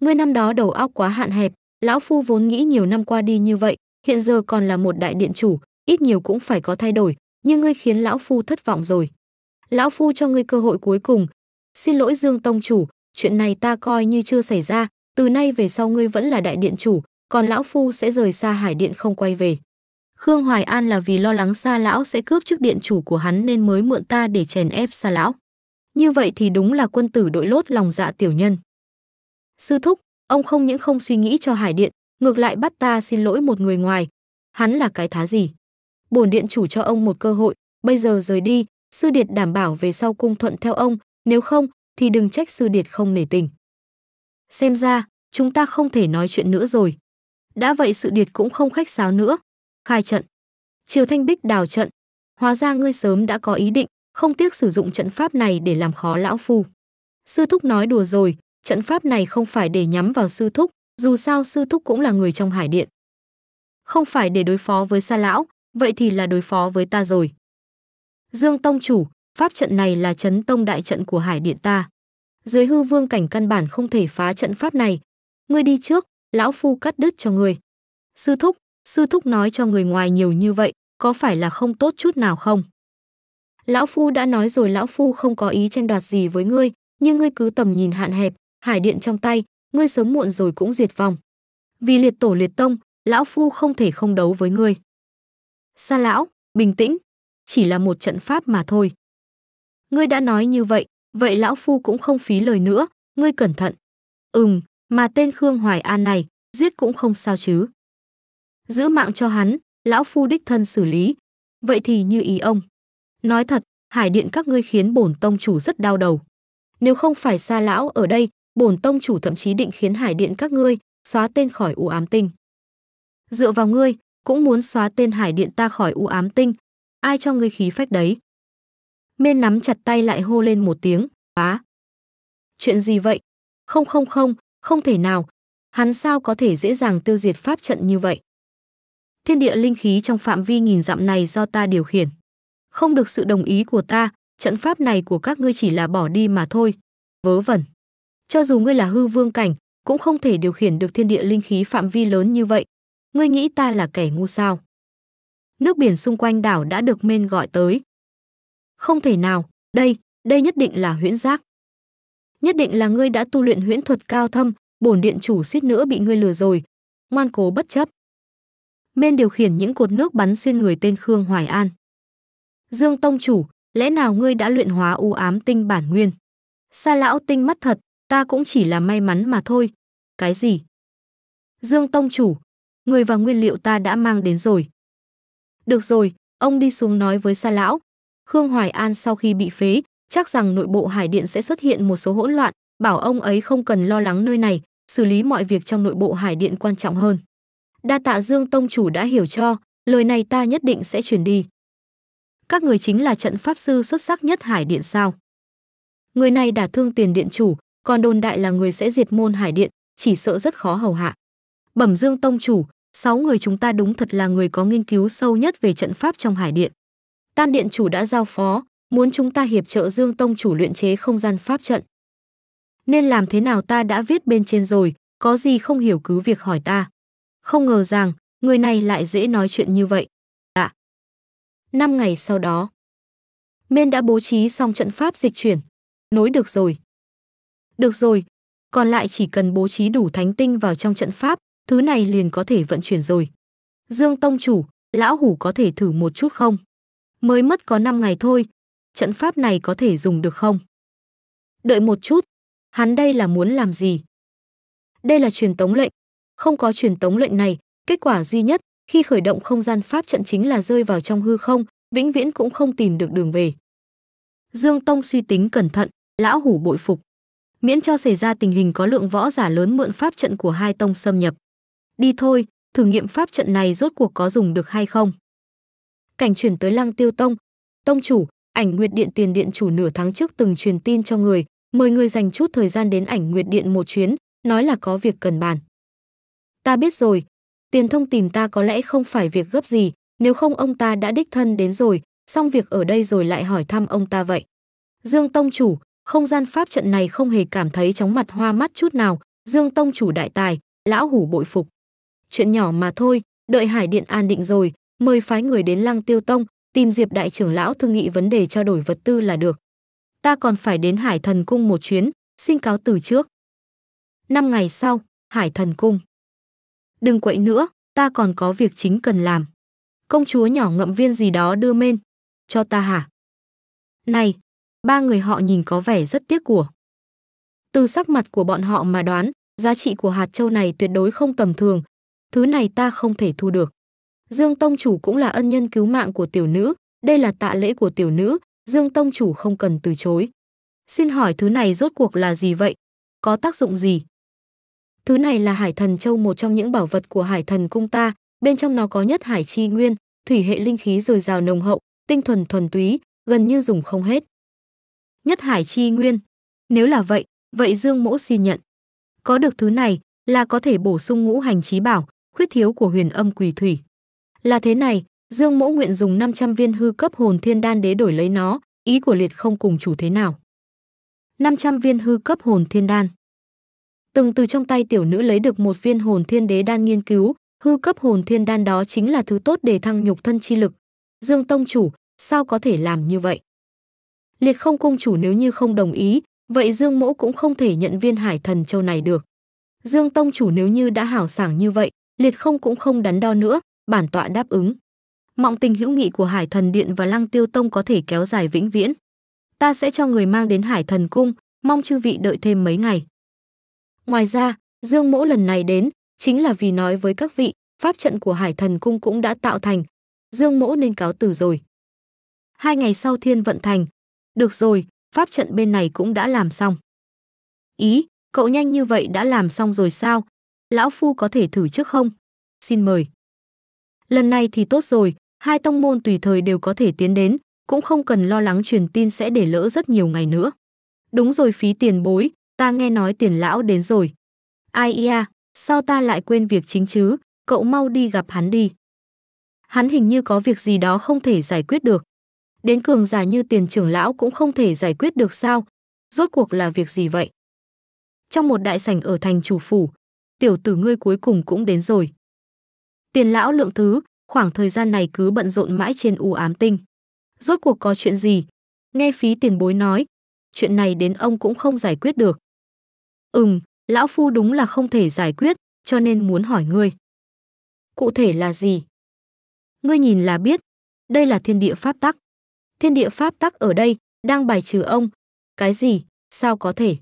Speaker 1: Ngươi năm đó đầu óc quá hạn hẹp, lão phu vốn nghĩ nhiều năm qua đi như vậy, hiện giờ còn là một đại điện chủ, ít nhiều cũng phải có thay đổi, nhưng ngươi khiến lão phu thất vọng rồi lão phu cho ngươi cơ hội cuối cùng. Xin lỗi Dương Tông chủ, chuyện này ta coi như chưa xảy ra, từ nay về sau ngươi vẫn là đại điện chủ, còn lão phu sẽ rời xa hải điện không quay về. Khương Hoài An là vì lo lắng xa lão sẽ cướp chức điện chủ của hắn nên mới mượn ta để chèn ép xa lão. Như vậy thì đúng là quân tử đội lốt lòng dạ tiểu nhân. Sư thúc, ông không những không suy nghĩ cho hải điện, ngược lại bắt ta xin lỗi một người ngoài. Hắn là cái thá gì? Bổn điện chủ cho ông một cơ hội, bây giờ rời đi, sư điệt đảm bảo về sau cung thuận theo ông, nếu không thì đừng trách sư điệt không nể tình. Xem ra, chúng ta không thể nói chuyện nữa rồi. Đã vậy sự điệt cũng không khách sáo nữa. Khai trận. Triều Thanh Bích đào trận. Hóa ra ngươi sớm đã có ý định, không tiếc sử dụng trận pháp này để làm khó lão phu. Sư Thúc nói đùa rồi, trận pháp này không phải để nhắm vào sư Thúc, dù sao sư Thúc cũng là người trong hải điện. Không phải để đối phó với sa lão, vậy thì là đối phó với ta rồi. Dương Tông chủ, pháp trận này là chấn tông đại trận của Hải Điện ta. Dưới hư vương cảnh căn bản không thể phá trận pháp này. Ngươi đi trước, lão phu cắt đứt cho ngươi. Sư thúc, sư thúc nói cho người ngoài nhiều như vậy, có phải là không tốt chút nào không? Lão phu đã nói rồi lão phu không có ý tranh đoạt gì với ngươi, nhưng ngươi cứ tầm nhìn hạn hẹp, hải điện trong tay, ngươi sớm muộn rồi cũng diệt vong. Vì liệt tổ liệt tông, lão phu không thể không đấu với ngươi. Sa lão, bình tĩnh, chỉ là một trận pháp mà thôi. Ngươi đã nói như vậy, vậy lão phu cũng không phí lời nữa, ngươi cẩn thận. Ừm, mà tên Khương Hoài An này, giết cũng không sao chứ. Giữ mạng cho hắn, lão phu đích thân xử lý. Vậy thì như ý ông. Nói thật, hải điện các ngươi khiến bổn tông chủ rất đau đầu. Nếu không phải xa lão ở đây, bổn tông chủ thậm chí định khiến hải điện các ngươi xóa tên khỏi u ám tinh. Dựa vào ngươi, cũng muốn xóa tên hải điện ta khỏi u ám tinh, ai cho ngươi khí phách đấy? Mên nắm chặt tay lại hô lên một tiếng, "Bá." Chuyện gì vậy? Không không không, không thể nào, hắn sao có thể dễ dàng tiêu diệt pháp trận như vậy? Thiên địa linh khí trong phạm vi nghìn dặm này do ta điều khiển. Không được sự đồng ý của ta, trận pháp này của các ngươi chỉ là bỏ đi mà thôi. Vớ vẩn. Cho dù ngươi là hư vương cảnh, cũng không thể điều khiển được thiên địa linh khí phạm vi lớn như vậy. Ngươi nghĩ ta là kẻ ngu sao? nước biển xung quanh đảo đã được men gọi tới. Không thể nào, đây, đây nhất định là huyễn giác. Nhất định là ngươi đã tu luyện huyễn thuật cao thâm, bổn điện chủ suýt nữa bị ngươi lừa rồi, ngoan cố bất chấp. Men điều khiển những cột nước bắn xuyên người tên Khương Hoài An. Dương Tông Chủ, lẽ nào ngươi đã luyện hóa u ám tinh bản nguyên? Sa lão tinh mắt thật, ta cũng chỉ là may mắn mà thôi. Cái gì? Dương Tông Chủ, người và nguyên liệu ta đã mang đến rồi. Được rồi, ông đi xuống nói với Sa lão. Khương Hoài An sau khi bị phế, chắc rằng nội bộ Hải Điện sẽ xuất hiện một số hỗn loạn, bảo ông ấy không cần lo lắng nơi này, xử lý mọi việc trong nội bộ Hải Điện quan trọng hơn. Đa tạ Dương Tông Chủ đã hiểu cho, lời này ta nhất định sẽ chuyển đi. Các người chính là trận pháp sư xuất sắc nhất Hải Điện sao. Người này đã thương tiền điện chủ, còn đồn đại là người sẽ diệt môn Hải Điện, chỉ sợ rất khó hầu hạ. Bẩm Dương Tông Chủ, sáu người chúng ta đúng thật là người có nghiên cứu sâu nhất về trận pháp trong Hải Điện. Tam Điện chủ đã giao phó, muốn chúng ta hiệp trợ Dương Tông chủ luyện chế không gian pháp trận. Nên làm thế nào ta đã viết bên trên rồi, có gì không hiểu cứ việc hỏi ta. Không ngờ rằng, người này lại dễ nói chuyện như vậy. À. Năm ngày sau đó, Mên đã bố trí xong trận pháp dịch chuyển. Nối được rồi. Được rồi, còn lại chỉ cần bố trí đủ thánh tinh vào trong trận pháp, thứ này liền có thể vận chuyển rồi. Dương Tông Chủ, Lão Hủ có thể thử một chút không? Mới mất có 5 ngày thôi, trận pháp này có thể dùng được không? Đợi một chút, hắn đây là muốn làm gì? Đây là truyền tống lệnh. Không có truyền tống lệnh này, kết quả duy nhất khi khởi động không gian pháp trận chính là rơi vào trong hư không, vĩnh viễn cũng không tìm được đường về. Dương Tông suy tính cẩn thận, lão hủ bội phục. Miễn cho xảy ra tình hình có lượng võ giả lớn mượn pháp trận của hai tông xâm nhập. Đi thôi, thử nghiệm pháp trận này rốt cuộc có dùng được hay không. Cảnh chuyển tới Lăng Tiêu Tông. Tông chủ, ảnh Nguyệt Điện tiền điện chủ nửa tháng trước từng truyền tin cho người, mời người dành chút thời gian đến ảnh Nguyệt Điện một chuyến, nói là có việc cần bàn. Ta biết rồi, tiền thông tìm ta có lẽ không phải việc gấp gì, nếu không ông ta đã đích thân đến rồi, xong việc ở đây rồi lại hỏi thăm ông ta vậy. Dương Tông chủ, không gian pháp trận này không hề cảm thấy chóng mặt hoa mắt chút nào, Dương Tông chủ đại tài, lão hủ bội phục. Chuyện nhỏ mà thôi, đợi Hải Điện an định rồi, mời phái người đến Lăng Tiêu Tông, tìm Diệp đại trưởng lão thương nghị vấn đề trao đổi vật tư là được. Ta còn phải đến Hải Thần Cung một chuyến, xin cáo từ trước. Năm ngày sau, Hải Thần Cung. Đừng quậy nữa, ta còn có việc chính cần làm. Công chúa nhỏ ngậm viên gì đó đưa men. Cho ta hả? Này, ba người họ nhìn có vẻ rất tiếc của. Từ sắc mặt của bọn họ mà đoán, giá trị của hạt châu này tuyệt đối không tầm thường, thứ này ta không thể thu được. Dương Tông Chủ cũng là ân nhân cứu mạng của tiểu nữ, đây là tạ lễ của tiểu nữ, Dương Tông Chủ không cần từ chối. Xin hỏi thứ này rốt cuộc là gì vậy? Có tác dụng gì? Thứ này là Hải Thần Châu một trong những bảo vật của Hải Thần Cung ta, bên trong nó có nhất Hải Chi Nguyên, thủy hệ linh khí dồi dào nồng hậu, tinh thuần thuần túy, gần như dùng không hết. Nhất Hải Chi Nguyên. Nếu là vậy, vậy Dương Mỗ xin nhận. Có được thứ này là có thể bổ sung ngũ hành trí bảo, khuyết thiếu của huyền âm quỳ thủy. Là thế này, Dương Mỗ nguyện dùng 500 viên hư cấp hồn thiên đan đế đổi lấy nó, ý của liệt không cùng chủ thế nào. 500 viên hư cấp hồn thiên đan. Từng từ trong tay tiểu nữ lấy được một viên hồn thiên đế đan nghiên cứu, hư cấp hồn thiên đan đó chính là thứ tốt để thăng nhục thân chi lực. Dương Tông chủ, sao có thể làm như vậy? Liệt không cung chủ nếu như không đồng ý, vậy Dương Mỗ cũng không thể nhận viên hải thần châu này được. Dương Tông chủ nếu như đã hảo sảng như vậy, liệt không cũng không đắn đo nữa bản tọa đáp ứng mọng tình hữu nghị của hải thần điện và lăng tiêu tông có thể kéo dài vĩnh viễn ta sẽ cho người mang đến hải thần cung mong chư vị đợi thêm mấy ngày ngoài ra dương mỗ lần này đến chính là vì nói với các vị pháp trận của hải thần cung cũng đã tạo thành dương mỗ nên cáo từ rồi hai ngày sau thiên vận thành được rồi pháp trận bên này cũng đã làm xong ý cậu nhanh như vậy đã làm xong rồi sao lão phu có thể thử trước không? Xin mời. Lần này thì tốt rồi, hai tông môn tùy thời đều có thể tiến đến, cũng không cần lo lắng truyền tin sẽ để lỡ rất nhiều ngày nữa. Đúng rồi phí tiền bối, ta nghe nói tiền lão đến rồi. Ai ia, sao ta lại quên việc chính chứ, cậu mau đi gặp hắn đi. Hắn hình như có việc gì đó không thể giải quyết được. Đến cường giả như tiền trưởng lão cũng không thể giải quyết được sao, rốt cuộc là việc gì vậy? Trong một đại sảnh ở thành chủ phủ, tiểu tử ngươi cuối cùng cũng đến rồi. Tiền lão lượng thứ, khoảng thời gian này cứ bận rộn mãi trên u ám tinh. Rốt cuộc có chuyện gì? Nghe phí tiền bối nói, chuyện này đến ông cũng không giải quyết được. Ừm, lão phu đúng là không thể giải quyết, cho nên muốn hỏi ngươi. Cụ thể là gì? Ngươi nhìn là biết, đây là thiên địa pháp tắc. Thiên địa pháp tắc ở đây, đang bài trừ ông. Cái gì? Sao có thể?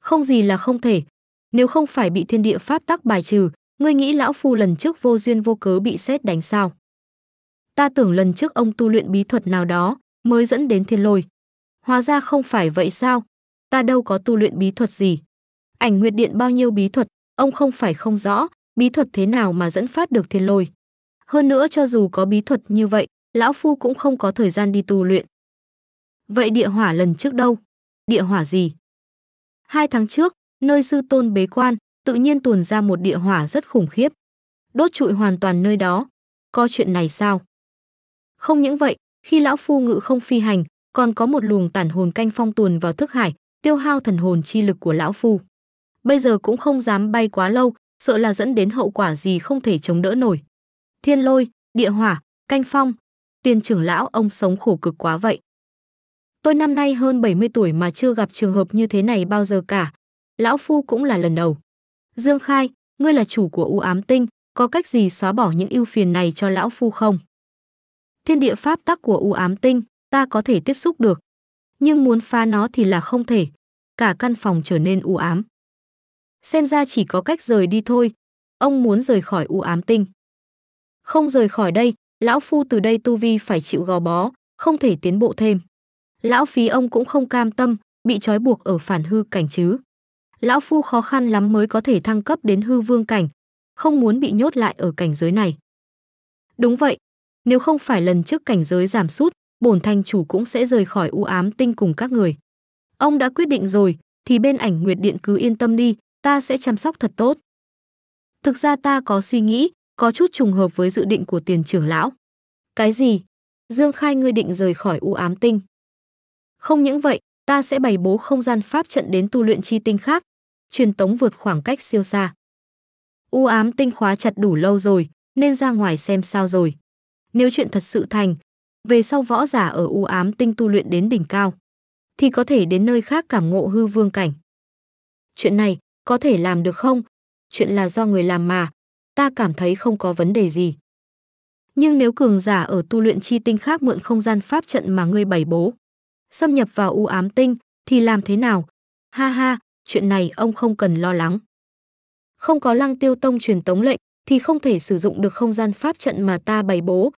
Speaker 1: Không gì là không thể, nếu không phải bị thiên địa pháp tắc bài trừ, ngươi nghĩ lão phu lần trước vô duyên vô cớ bị xét đánh sao? Ta tưởng lần trước ông tu luyện bí thuật nào đó mới dẫn đến thiên lôi. Hóa ra không phải vậy sao? Ta đâu có tu luyện bí thuật gì. Ảnh Nguyệt Điện bao nhiêu bí thuật, ông không phải không rõ, bí thuật thế nào mà dẫn phát được thiên lôi. Hơn nữa cho dù có bí thuật như vậy, lão phu cũng không có thời gian đi tu luyện. Vậy địa hỏa lần trước đâu? Địa hỏa gì? Hai tháng trước, Nơi sư tôn bế quan, tự nhiên tuồn ra một địa hỏa rất khủng khiếp. Đốt trụi hoàn toàn nơi đó. Có chuyện này sao? Không những vậy, khi lão phu ngự không phi hành, còn có một luồng tản hồn canh phong tuồn vào thức hải, tiêu hao thần hồn chi lực của lão phu. Bây giờ cũng không dám bay quá lâu, sợ là dẫn đến hậu quả gì không thể chống đỡ nổi. Thiên lôi, địa hỏa, canh phong, tiên trưởng lão ông sống khổ cực quá vậy. Tôi năm nay hơn 70 tuổi mà chưa gặp trường hợp như thế này bao giờ cả, lão phu cũng là lần đầu. Dương Khai, ngươi là chủ của U Ám Tinh, có cách gì xóa bỏ những ưu phiền này cho lão phu không? Thiên địa pháp tắc của U Ám Tinh, ta có thể tiếp xúc được, nhưng muốn phá nó thì là không thể, cả căn phòng trở nên u ám. Xem ra chỉ có cách rời đi thôi, ông muốn rời khỏi u ám tinh. Không rời khỏi đây, lão phu từ đây tu vi phải chịu gò bó, không thể tiến bộ thêm. Lão phí ông cũng không cam tâm, bị trói buộc ở phản hư cảnh chứ lão phu khó khăn lắm mới có thể thăng cấp đến hư vương cảnh, không muốn bị nhốt lại ở cảnh giới này. Đúng vậy, nếu không phải lần trước cảnh giới giảm sút, bổn thanh chủ cũng sẽ rời khỏi u ám tinh cùng các người. Ông đã quyết định rồi, thì bên ảnh Nguyệt Điện cứ yên tâm đi, ta sẽ chăm sóc thật tốt. Thực ra ta có suy nghĩ, có chút trùng hợp với dự định của tiền trưởng lão. Cái gì? Dương Khai ngươi định rời khỏi u ám tinh. Không những vậy, ta sẽ bày bố không gian pháp trận đến tu luyện chi tinh khác, truyền tống vượt khoảng cách siêu xa. U ám tinh khóa chặt đủ lâu rồi, nên ra ngoài xem sao rồi. Nếu chuyện thật sự thành, về sau võ giả ở u ám tinh tu luyện đến đỉnh cao, thì có thể đến nơi khác cảm ngộ hư vương cảnh. Chuyện này có thể làm được không? Chuyện là do người làm mà, ta cảm thấy không có vấn đề gì. Nhưng nếu cường giả ở tu luyện chi tinh khác mượn không gian pháp trận mà ngươi bày bố, xâm nhập vào u ám tinh thì làm thế nào? Ha ha, chuyện này ông không cần lo lắng. Không có lăng tiêu tông truyền tống lệnh thì không thể sử dụng được không gian pháp trận mà ta bày bố.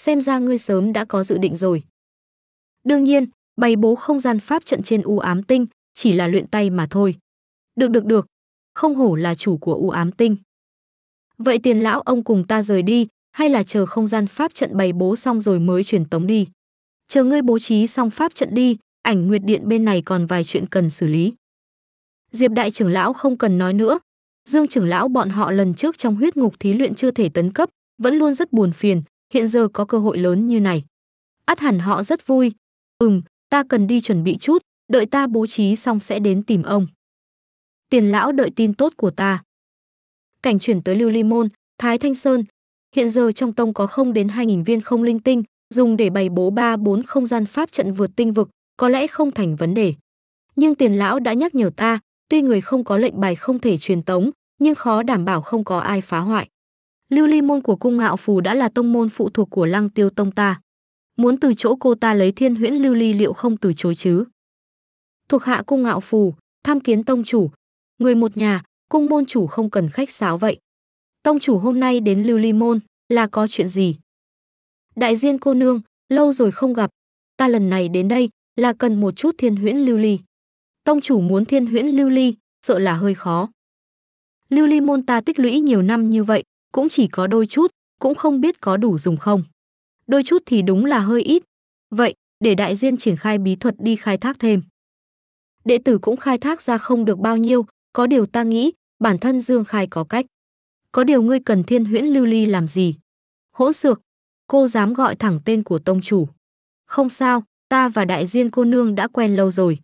Speaker 1: Xem ra ngươi sớm đã có dự định rồi. Đương nhiên, bày bố không gian pháp trận trên u ám tinh chỉ là luyện tay mà thôi. Được được được, không hổ là chủ của u ám tinh. Vậy tiền lão ông cùng ta rời đi, hay là chờ không gian pháp trận bày bố xong rồi mới truyền tống đi? Chờ ngươi bố trí xong pháp trận đi, ảnh nguyệt điện bên này còn vài chuyện cần xử lý. Diệp đại trưởng lão không cần nói nữa. Dương trưởng lão bọn họ lần trước trong huyết ngục thí luyện chưa thể tấn cấp, vẫn luôn rất buồn phiền, hiện giờ có cơ hội lớn như này. Át hẳn họ rất vui. Ừm, ta cần đi chuẩn bị chút, đợi ta bố trí xong sẽ đến tìm ông. Tiền lão đợi tin tốt của ta. Cảnh chuyển tới Lưu Ly Môn, Thái Thanh Sơn. Hiện giờ trong tông có không đến 2.000 viên không linh tinh, dùng để bày bố ba bốn không gian pháp trận vượt tinh vực, có lẽ không thành vấn đề. Nhưng tiền lão đã nhắc nhở ta, tuy người không có lệnh bài không thể truyền tống, nhưng khó đảm bảo không có ai phá hoại. Lưu Ly môn của cung ngạo phù đã là tông môn phụ thuộc của Lăng Tiêu tông ta. Muốn từ chỗ cô ta lấy Thiên Huyễn Lưu Ly liệu không từ chối chứ? Thuộc hạ cung ngạo phù, tham kiến tông chủ, người một nhà, cung môn chủ không cần khách sáo vậy. Tông chủ hôm nay đến Lưu Ly môn là có chuyện gì? Đại Diên cô nương, lâu rồi không gặp, ta lần này đến đây là cần một chút Thiên Huyễn Lưu Ly tông chủ muốn thiên huyễn lưu ly, sợ là hơi khó. Lưu ly môn ta tích lũy nhiều năm như vậy, cũng chỉ có đôi chút, cũng không biết có đủ dùng không. Đôi chút thì đúng là hơi ít. Vậy, để đại diên triển khai bí thuật đi khai thác thêm. Đệ tử cũng khai thác ra không được bao nhiêu, có điều ta nghĩ, bản thân Dương Khai có cách. Có điều ngươi cần thiên huyễn lưu ly làm gì? Hỗn xược, cô dám gọi thẳng tên của tông chủ. Không sao, ta và đại diên cô nương đã quen lâu rồi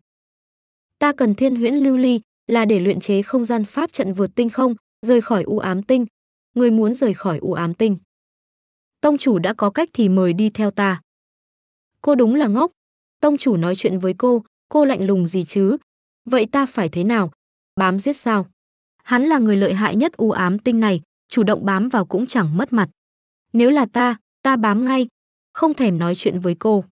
Speaker 1: ta cần thiên huyễn lưu ly là để luyện chế không gian pháp trận vượt tinh không, rời khỏi u ám tinh. Người muốn rời khỏi u ám tinh. Tông chủ đã có cách thì mời đi theo ta. Cô đúng là ngốc. Tông chủ nói chuyện với cô, cô lạnh lùng gì chứ? Vậy ta phải thế nào? Bám giết sao? Hắn là người lợi hại nhất u ám tinh này, chủ động bám vào cũng chẳng mất mặt. Nếu là ta, ta bám ngay, không thèm nói chuyện với cô.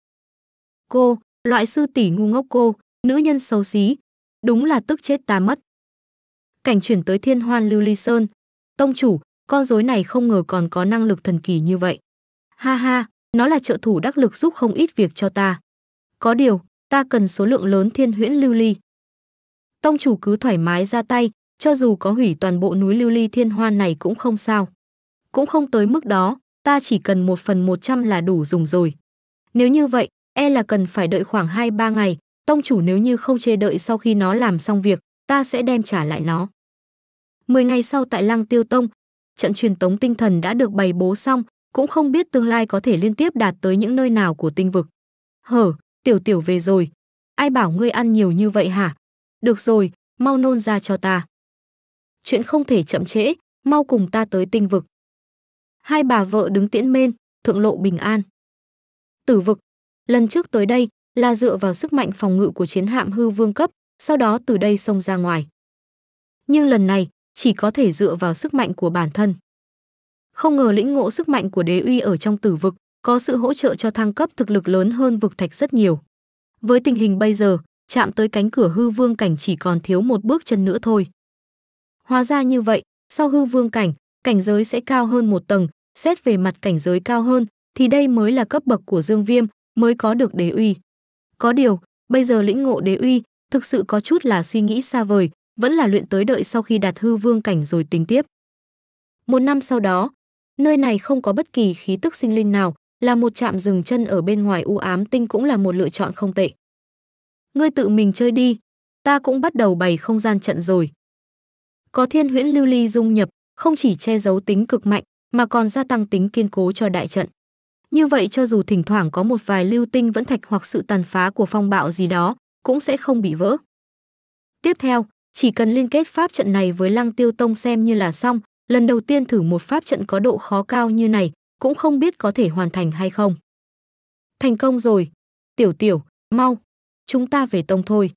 Speaker 1: Cô, loại sư tỷ ngu ngốc cô, Nữ nhân xấu xí, đúng là tức chết ta mất. Cảnh chuyển tới thiên hoan lưu ly sơn. Tông chủ, con rối này không ngờ còn có năng lực thần kỳ như vậy. Ha ha, nó là trợ thủ đắc lực giúp không ít việc cho ta. Có điều, ta cần số lượng lớn thiên huyễn lưu ly. Tông chủ cứ thoải mái ra tay, cho dù có hủy toàn bộ núi lưu ly thiên hoan này cũng không sao. Cũng không tới mức đó, ta chỉ cần một phần một trăm là đủ dùng rồi. Nếu như vậy, e là cần phải đợi khoảng hai ba ngày, Tông chủ nếu như không chê đợi sau khi nó làm xong việc, ta sẽ đem trả lại nó. Mười ngày sau tại Lăng Tiêu Tông, trận truyền tống tinh thần đã được bày bố xong, cũng không biết tương lai có thể liên tiếp đạt tới những nơi nào của tinh vực. Hở, tiểu tiểu về rồi. Ai bảo ngươi ăn nhiều như vậy hả? Được rồi, mau nôn ra cho ta. Chuyện không thể chậm trễ, mau cùng ta tới tinh vực. Hai bà vợ đứng tiễn mên, thượng lộ bình an. Tử vực, lần trước tới đây, là dựa vào sức mạnh phòng ngự của chiến hạm hư vương cấp, sau đó từ đây xông ra ngoài. Nhưng lần này, chỉ có thể dựa vào sức mạnh của bản thân. Không ngờ lĩnh ngộ sức mạnh của đế uy ở trong tử vực, có sự hỗ trợ cho thăng cấp thực lực lớn hơn vực thạch rất nhiều. Với tình hình bây giờ, chạm tới cánh cửa hư vương cảnh chỉ còn thiếu một bước chân nữa thôi. Hóa ra như vậy, sau hư vương cảnh, cảnh giới sẽ cao hơn một tầng, xét về mặt cảnh giới cao hơn, thì đây mới là cấp bậc của Dương Viêm, mới có được đế uy. Có điều, bây giờ lĩnh ngộ đế uy, thực sự có chút là suy nghĩ xa vời, vẫn là luyện tới đợi sau khi đạt hư vương cảnh rồi tính tiếp. Một năm sau đó, nơi này không có bất kỳ khí tức sinh linh nào, là một trạm dừng chân ở bên ngoài u ám tinh cũng là một lựa chọn không tệ. Ngươi tự mình chơi đi, ta cũng bắt đầu bày không gian trận rồi. Có thiên huyễn lưu ly dung nhập, không chỉ che giấu tính cực mạnh, mà còn gia tăng tính kiên cố cho đại trận. Như vậy cho dù thỉnh thoảng có một vài lưu tinh vẫn thạch hoặc sự tàn phá của phong bạo gì đó, cũng sẽ không bị vỡ. Tiếp theo, chỉ cần liên kết pháp trận này với Lăng Tiêu Tông xem như là xong, lần đầu tiên thử một pháp trận có độ khó cao như này, cũng không biết có thể hoàn thành hay không. Thành công rồi. Tiểu tiểu, mau, chúng ta về tông thôi.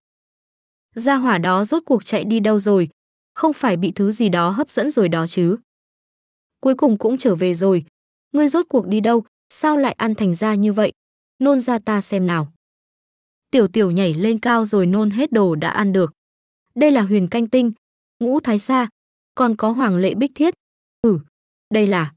Speaker 1: Gia hỏa đó rốt cuộc chạy đi đâu rồi, không phải bị thứ gì đó hấp dẫn rồi đó chứ. Cuối cùng cũng trở về rồi, ngươi rốt cuộc đi đâu, sao lại ăn thành ra như vậy? Nôn ra ta xem nào. Tiểu tiểu nhảy lên cao rồi nôn hết đồ đã ăn được. Đây là huyền canh tinh, ngũ thái sa, còn có hoàng lệ bích thiết. Ừ, đây là...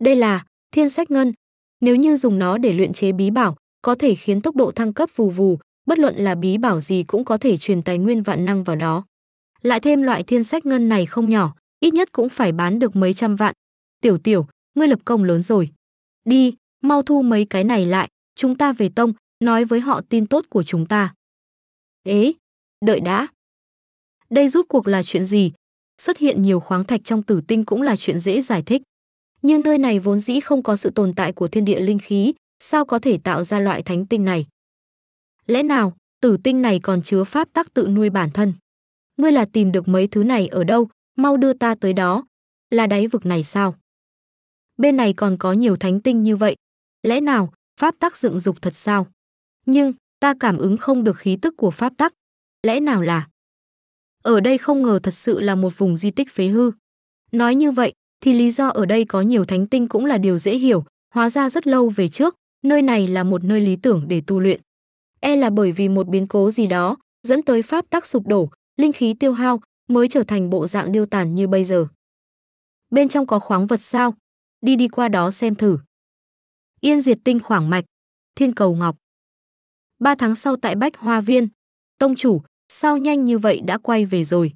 Speaker 1: Đây là thiên sách ngân. Nếu như dùng nó để luyện chế bí bảo, có thể khiến tốc độ thăng cấp vù vù, bất luận là bí bảo gì cũng có thể truyền tài nguyên vạn năng vào đó. Lại thêm loại thiên sách ngân này không nhỏ, ít nhất cũng phải bán được mấy trăm vạn. Tiểu tiểu, ngươi lập công lớn rồi. Đi, mau thu mấy cái này lại, chúng ta về tông, nói với họ tin tốt của chúng ta. Ế, đợi đã. Đây rút cuộc là chuyện gì? Xuất hiện nhiều khoáng thạch trong tử tinh cũng là chuyện dễ giải thích. Nhưng nơi này vốn dĩ không có sự tồn tại của thiên địa linh khí, sao có thể tạo ra loại thánh tinh này? Lẽ nào, tử tinh này còn chứa pháp tắc tự nuôi bản thân? Ngươi là tìm được mấy thứ này ở đâu, mau đưa ta tới đó. Là đáy vực này sao? bên này còn có nhiều thánh tinh như vậy. Lẽ nào, pháp tắc dựng dục thật sao? Nhưng, ta cảm ứng không được khí tức của pháp tắc. Lẽ nào là? Ở đây không ngờ thật sự là một vùng di tích phế hư. Nói như vậy, thì lý do ở đây có nhiều thánh tinh cũng là điều dễ hiểu, hóa ra rất lâu về trước, nơi này là một nơi lý tưởng để tu luyện. E là bởi vì một biến cố gì đó, dẫn tới pháp tắc sụp đổ, linh khí tiêu hao, mới trở thành bộ dạng điêu tàn như bây giờ. Bên trong có khoáng vật sao? đi đi qua đó xem thử. Yên diệt tinh khoảng mạch, thiên cầu ngọc. Ba tháng sau tại Bách Hoa Viên, tông chủ, sao nhanh như vậy đã quay về rồi.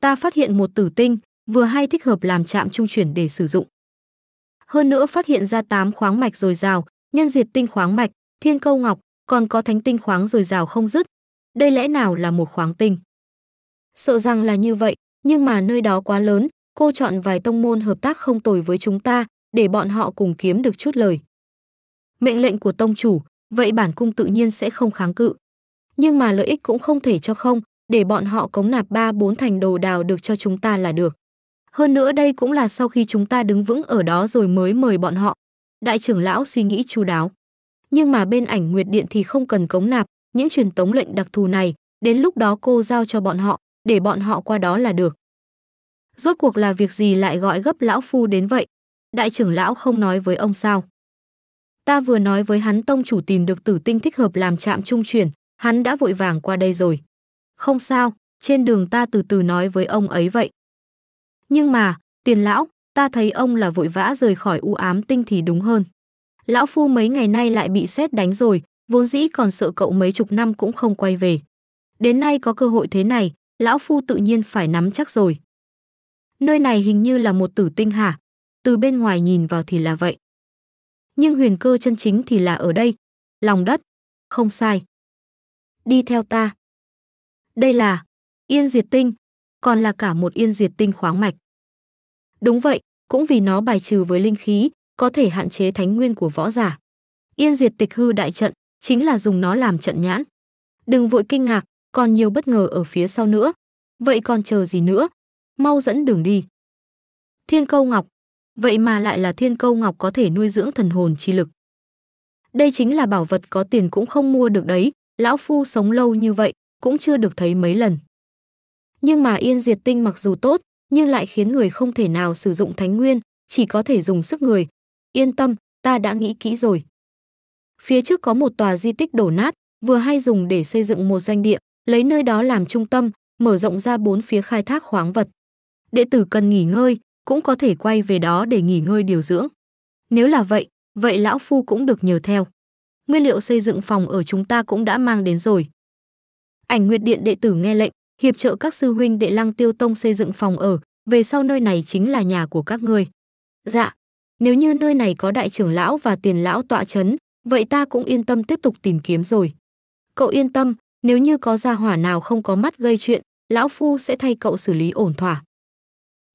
Speaker 1: Ta phát hiện một tử tinh, vừa hay thích hợp làm trạm trung chuyển để sử dụng. Hơn nữa phát hiện ra tám khoáng mạch dồi dào, nhân diệt tinh khoáng mạch, thiên câu ngọc, còn có thánh tinh khoáng dồi dào không dứt. Đây lẽ nào là một khoáng tinh? Sợ rằng là như vậy, nhưng mà nơi đó quá lớn, cô chọn vài tông môn hợp tác không tồi với chúng ta, để bọn họ cùng kiếm được chút lời. Mệnh lệnh của tông chủ, vậy bản cung tự nhiên sẽ không kháng cự. Nhưng mà lợi ích cũng không thể cho không, để bọn họ cống nạp ba bốn thành đồ đào được cho chúng ta là được. Hơn nữa đây cũng là sau khi chúng ta đứng vững ở đó rồi mới mời bọn họ. Đại trưởng lão suy nghĩ chu đáo. Nhưng mà bên ảnh Nguyệt Điện thì không cần cống nạp, những truyền tống lệnh đặc thù này, đến lúc đó cô giao cho bọn họ, để bọn họ qua đó là được. Rốt cuộc là việc gì lại gọi gấp lão phu đến vậy, đại trưởng lão không nói với ông sao? Ta vừa nói với hắn tông chủ tìm được tử tinh thích hợp làm trạm trung chuyển, hắn đã vội vàng qua đây rồi. Không sao, trên đường ta từ từ nói với ông ấy vậy. Nhưng mà, tiền lão, ta thấy ông là vội vã rời khỏi u ám tinh thì đúng hơn. Lão Phu mấy ngày nay lại bị xét đánh rồi, vốn dĩ còn sợ cậu mấy chục năm cũng không quay về. Đến nay có cơ hội thế này, Lão Phu tự nhiên phải nắm chắc rồi. Nơi này hình như là một tử tinh hả, từ bên ngoài nhìn vào thì là vậy. Nhưng huyền cơ chân chính thì là ở đây, lòng đất, không sai. Đi theo ta. Đây là yên diệt tinh, còn là cả một yên diệt tinh khoáng mạch. Đúng vậy, cũng vì nó bài trừ với linh khí, có thể hạn chế thánh nguyên của võ giả. Yên diệt tịch hư đại trận, chính là dùng nó làm trận nhãn. Đừng vội kinh ngạc, còn nhiều bất ngờ ở phía sau nữa. Vậy còn chờ gì nữa? Mau dẫn đường đi. Thiên Câu Ngọc, vậy mà lại là thiên câu ngọc có thể nuôi dưỡng thần hồn chi lực. Đây chính là bảo vật có tiền cũng không mua được đấy, lão phu sống lâu như vậy, cũng chưa được thấy mấy lần. Nhưng mà yên diệt tinh mặc dù tốt, nhưng lại khiến người không thể nào sử dụng thánh nguyên, chỉ có thể dùng sức người. Yên tâm, ta đã nghĩ kỹ rồi. Phía trước có một tòa di tích đổ nát, vừa hay dùng để xây dựng một doanh địa, lấy nơi đó làm trung tâm, mở rộng ra bốn phía khai thác khoáng vật. Đệ tử cần nghỉ ngơi, cũng có thể quay về đó để nghỉ ngơi điều dưỡng. Nếu là vậy, vậy lão phu cũng được nhờ theo. Nguyên liệu xây dựng phòng ở chúng ta cũng đã mang đến rồi. Ảnh Nguyệt Điện đệ tử nghe lệnh, hiệp trợ các sư huynh đệ Lăng Tiêu Tông xây dựng phòng ở, về sau nơi này chính là nhà của các ngươi. Dạ, nếu như nơi này có đại trưởng lão và tiền lão tọa chấn, vậy ta cũng yên tâm tiếp tục tìm kiếm rồi. Cậu yên tâm, nếu như có gia hỏa nào không có mắt gây chuyện, lão phu sẽ thay cậu xử lý ổn thỏa.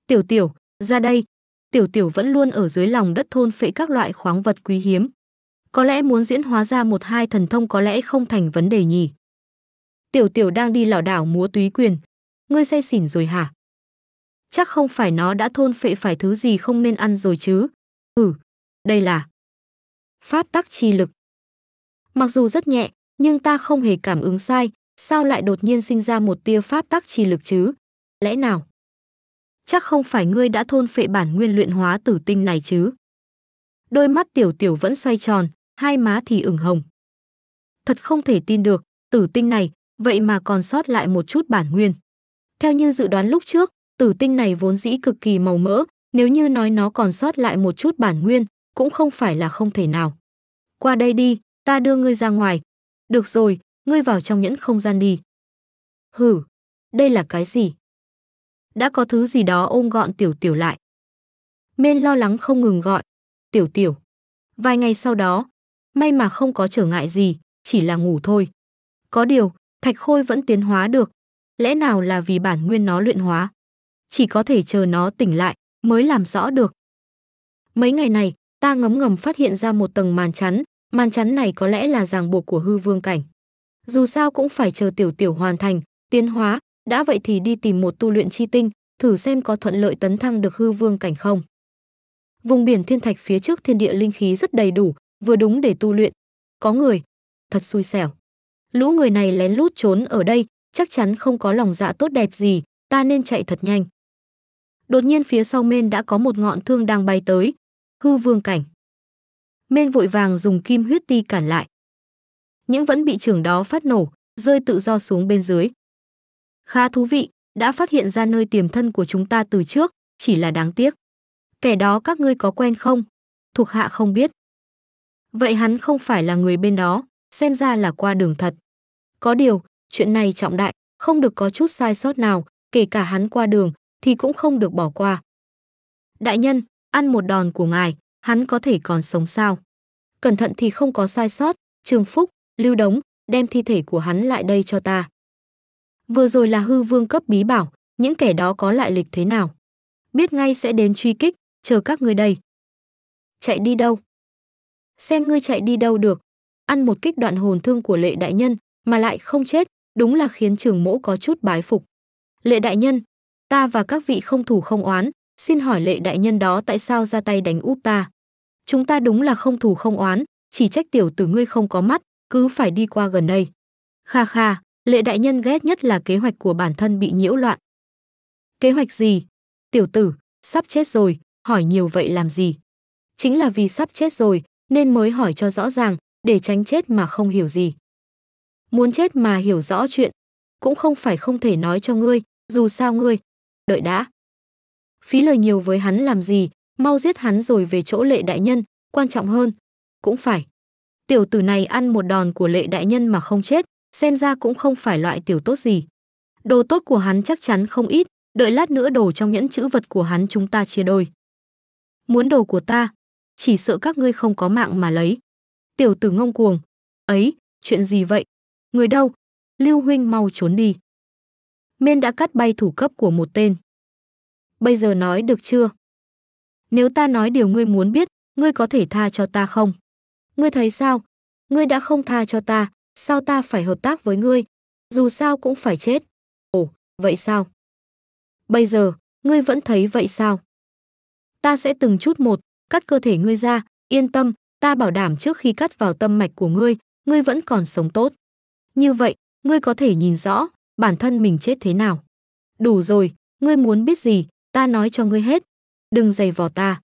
Speaker 1: Tiểu tiểu, ra đây, Tiểu Tiểu vẫn luôn ở dưới lòng đất thôn phệ các loại khoáng vật quý hiếm. Có lẽ muốn diễn hóa ra một hai thần thông có lẽ không thành vấn đề nhỉ. Tiểu Tiểu đang đi lảo đảo múa túy quyền. Ngươi say xỉn rồi hả? Chắc không phải nó đã thôn phệ phải thứ gì không nên ăn rồi chứ. Ừ, đây là pháp tắc chi lực. Mặc dù rất nhẹ, nhưng ta không hề cảm ứng sai, sao lại đột nhiên sinh ra một tia pháp tắc chi lực chứ? Lẽ nào? chắc không phải ngươi đã thôn phệ bản nguyên luyện hóa tử tinh này chứ. Đôi mắt tiểu tiểu vẫn xoay tròn, hai má thì ửng hồng. Thật không thể tin được, tử tinh này, vậy mà còn sót lại một chút bản nguyên. Theo như dự đoán lúc trước, tử tinh này vốn dĩ cực kỳ màu mỡ, nếu như nói nó còn sót lại một chút bản nguyên, cũng không phải là không thể nào. Qua đây đi, ta đưa ngươi ra ngoài. Được rồi, ngươi vào trong nhẫn không gian đi. Hử, đây là cái gì? đã có thứ gì đó ôm gọn tiểu tiểu lại. Mên lo lắng không ngừng gọi, tiểu tiểu. Vài ngày sau đó, may mà không có trở ngại gì, chỉ là ngủ thôi. Có điều, thạch khôi vẫn tiến hóa được, lẽ nào là vì bản nguyên nó luyện hóa. Chỉ có thể chờ nó tỉnh lại mới làm rõ được. Mấy ngày này, ta ngấm ngầm phát hiện ra một tầng màn chắn, màn chắn này có lẽ là ràng buộc của hư vương cảnh. Dù sao cũng phải chờ tiểu tiểu hoàn thành, tiến hóa, đã vậy thì đi tìm một tu luyện chi tinh, thử xem có thuận lợi tấn thăng được hư vương cảnh không. Vùng biển thiên thạch phía trước thiên địa linh khí rất đầy đủ, vừa đúng để tu luyện. Có người, thật xui xẻo. Lũ người này lén lút trốn ở đây, chắc chắn không có lòng dạ tốt đẹp gì, ta nên chạy thật nhanh. Đột nhiên phía sau Mên đã có một ngọn thương đang bay tới, hư vương cảnh. Mên vội vàng dùng kim huyết ti cản lại. Những vẫn bị trường đó phát nổ, rơi tự do xuống bên dưới. Khá thú vị, đã phát hiện ra nơi tiềm thân của chúng ta từ trước, chỉ là đáng tiếc. Kẻ đó các ngươi có quen không? Thuộc hạ không biết. Vậy hắn không phải là người bên đó, xem ra là qua đường thật. Có điều, chuyện này trọng đại, không được có chút sai sót nào, kể cả hắn qua đường, thì cũng không được bỏ qua. Đại nhân, ăn một đòn của ngài, hắn có thể còn sống sao? Cẩn thận thì không có sai sót, Trường Phúc, Lưu Đống, đem thi thể của hắn lại đây cho ta. Vừa rồi là hư vương cấp bí bảo, những kẻ đó có lại lịch thế nào? Biết ngay sẽ đến truy kích, chờ các ngươi đây. Chạy đi đâu? Xem ngươi chạy đi đâu được. Ăn một kích đoạn hồn thương của lệ đại nhân mà lại không chết, đúng là khiến trường mỗ có chút bái phục. Lệ đại nhân, ta và các vị không thủ không oán, xin hỏi lệ đại nhân đó tại sao ra tay đánh úp ta? Chúng ta đúng là không thủ không oán, chỉ trách tiểu tử ngươi không có mắt, cứ phải đi qua gần đây. Kha kha, Lệ đại nhân ghét nhất là kế hoạch của bản thân bị nhiễu loạn. Kế hoạch gì? Tiểu tử, sắp chết rồi, hỏi nhiều vậy làm gì? Chính là vì sắp chết rồi nên mới hỏi cho rõ ràng, để tránh chết mà không hiểu gì. Muốn chết mà hiểu rõ chuyện, cũng không phải không thể nói cho ngươi, dù sao ngươi, đợi đã. Phí lời nhiều với hắn làm gì, mau giết hắn rồi về chỗ lệ đại nhân, quan trọng hơn, cũng phải. Tiểu tử này ăn một đòn của lệ đại nhân mà không chết, xem ra cũng không phải loại tiểu tốt gì. Đồ tốt của hắn chắc chắn không ít, đợi lát nữa đồ trong nhẫn chữ vật của hắn chúng ta chia đôi. Muốn đồ của ta, chỉ sợ các ngươi không có mạng mà lấy. Tiểu tử ngông cuồng, ấy, chuyện gì vậy? Người đâu? Lưu huynh mau trốn đi. Miên đã cắt bay thủ cấp của một tên. Bây giờ nói được chưa? Nếu ta nói điều ngươi muốn biết, ngươi có thể tha cho ta không? Ngươi thấy sao? Ngươi đã không tha cho ta, sao ta phải hợp tác với ngươi? Dù sao cũng phải chết. Ồ, vậy sao? Bây giờ, ngươi vẫn thấy vậy sao? Ta sẽ từng chút một, cắt cơ thể ngươi ra, yên tâm, ta bảo đảm trước khi cắt vào tâm mạch của ngươi, ngươi vẫn còn sống tốt. Như vậy, ngươi có thể nhìn rõ bản thân mình chết thế nào. Đủ rồi, ngươi muốn biết gì, ta nói cho ngươi hết. Đừng giày vò ta.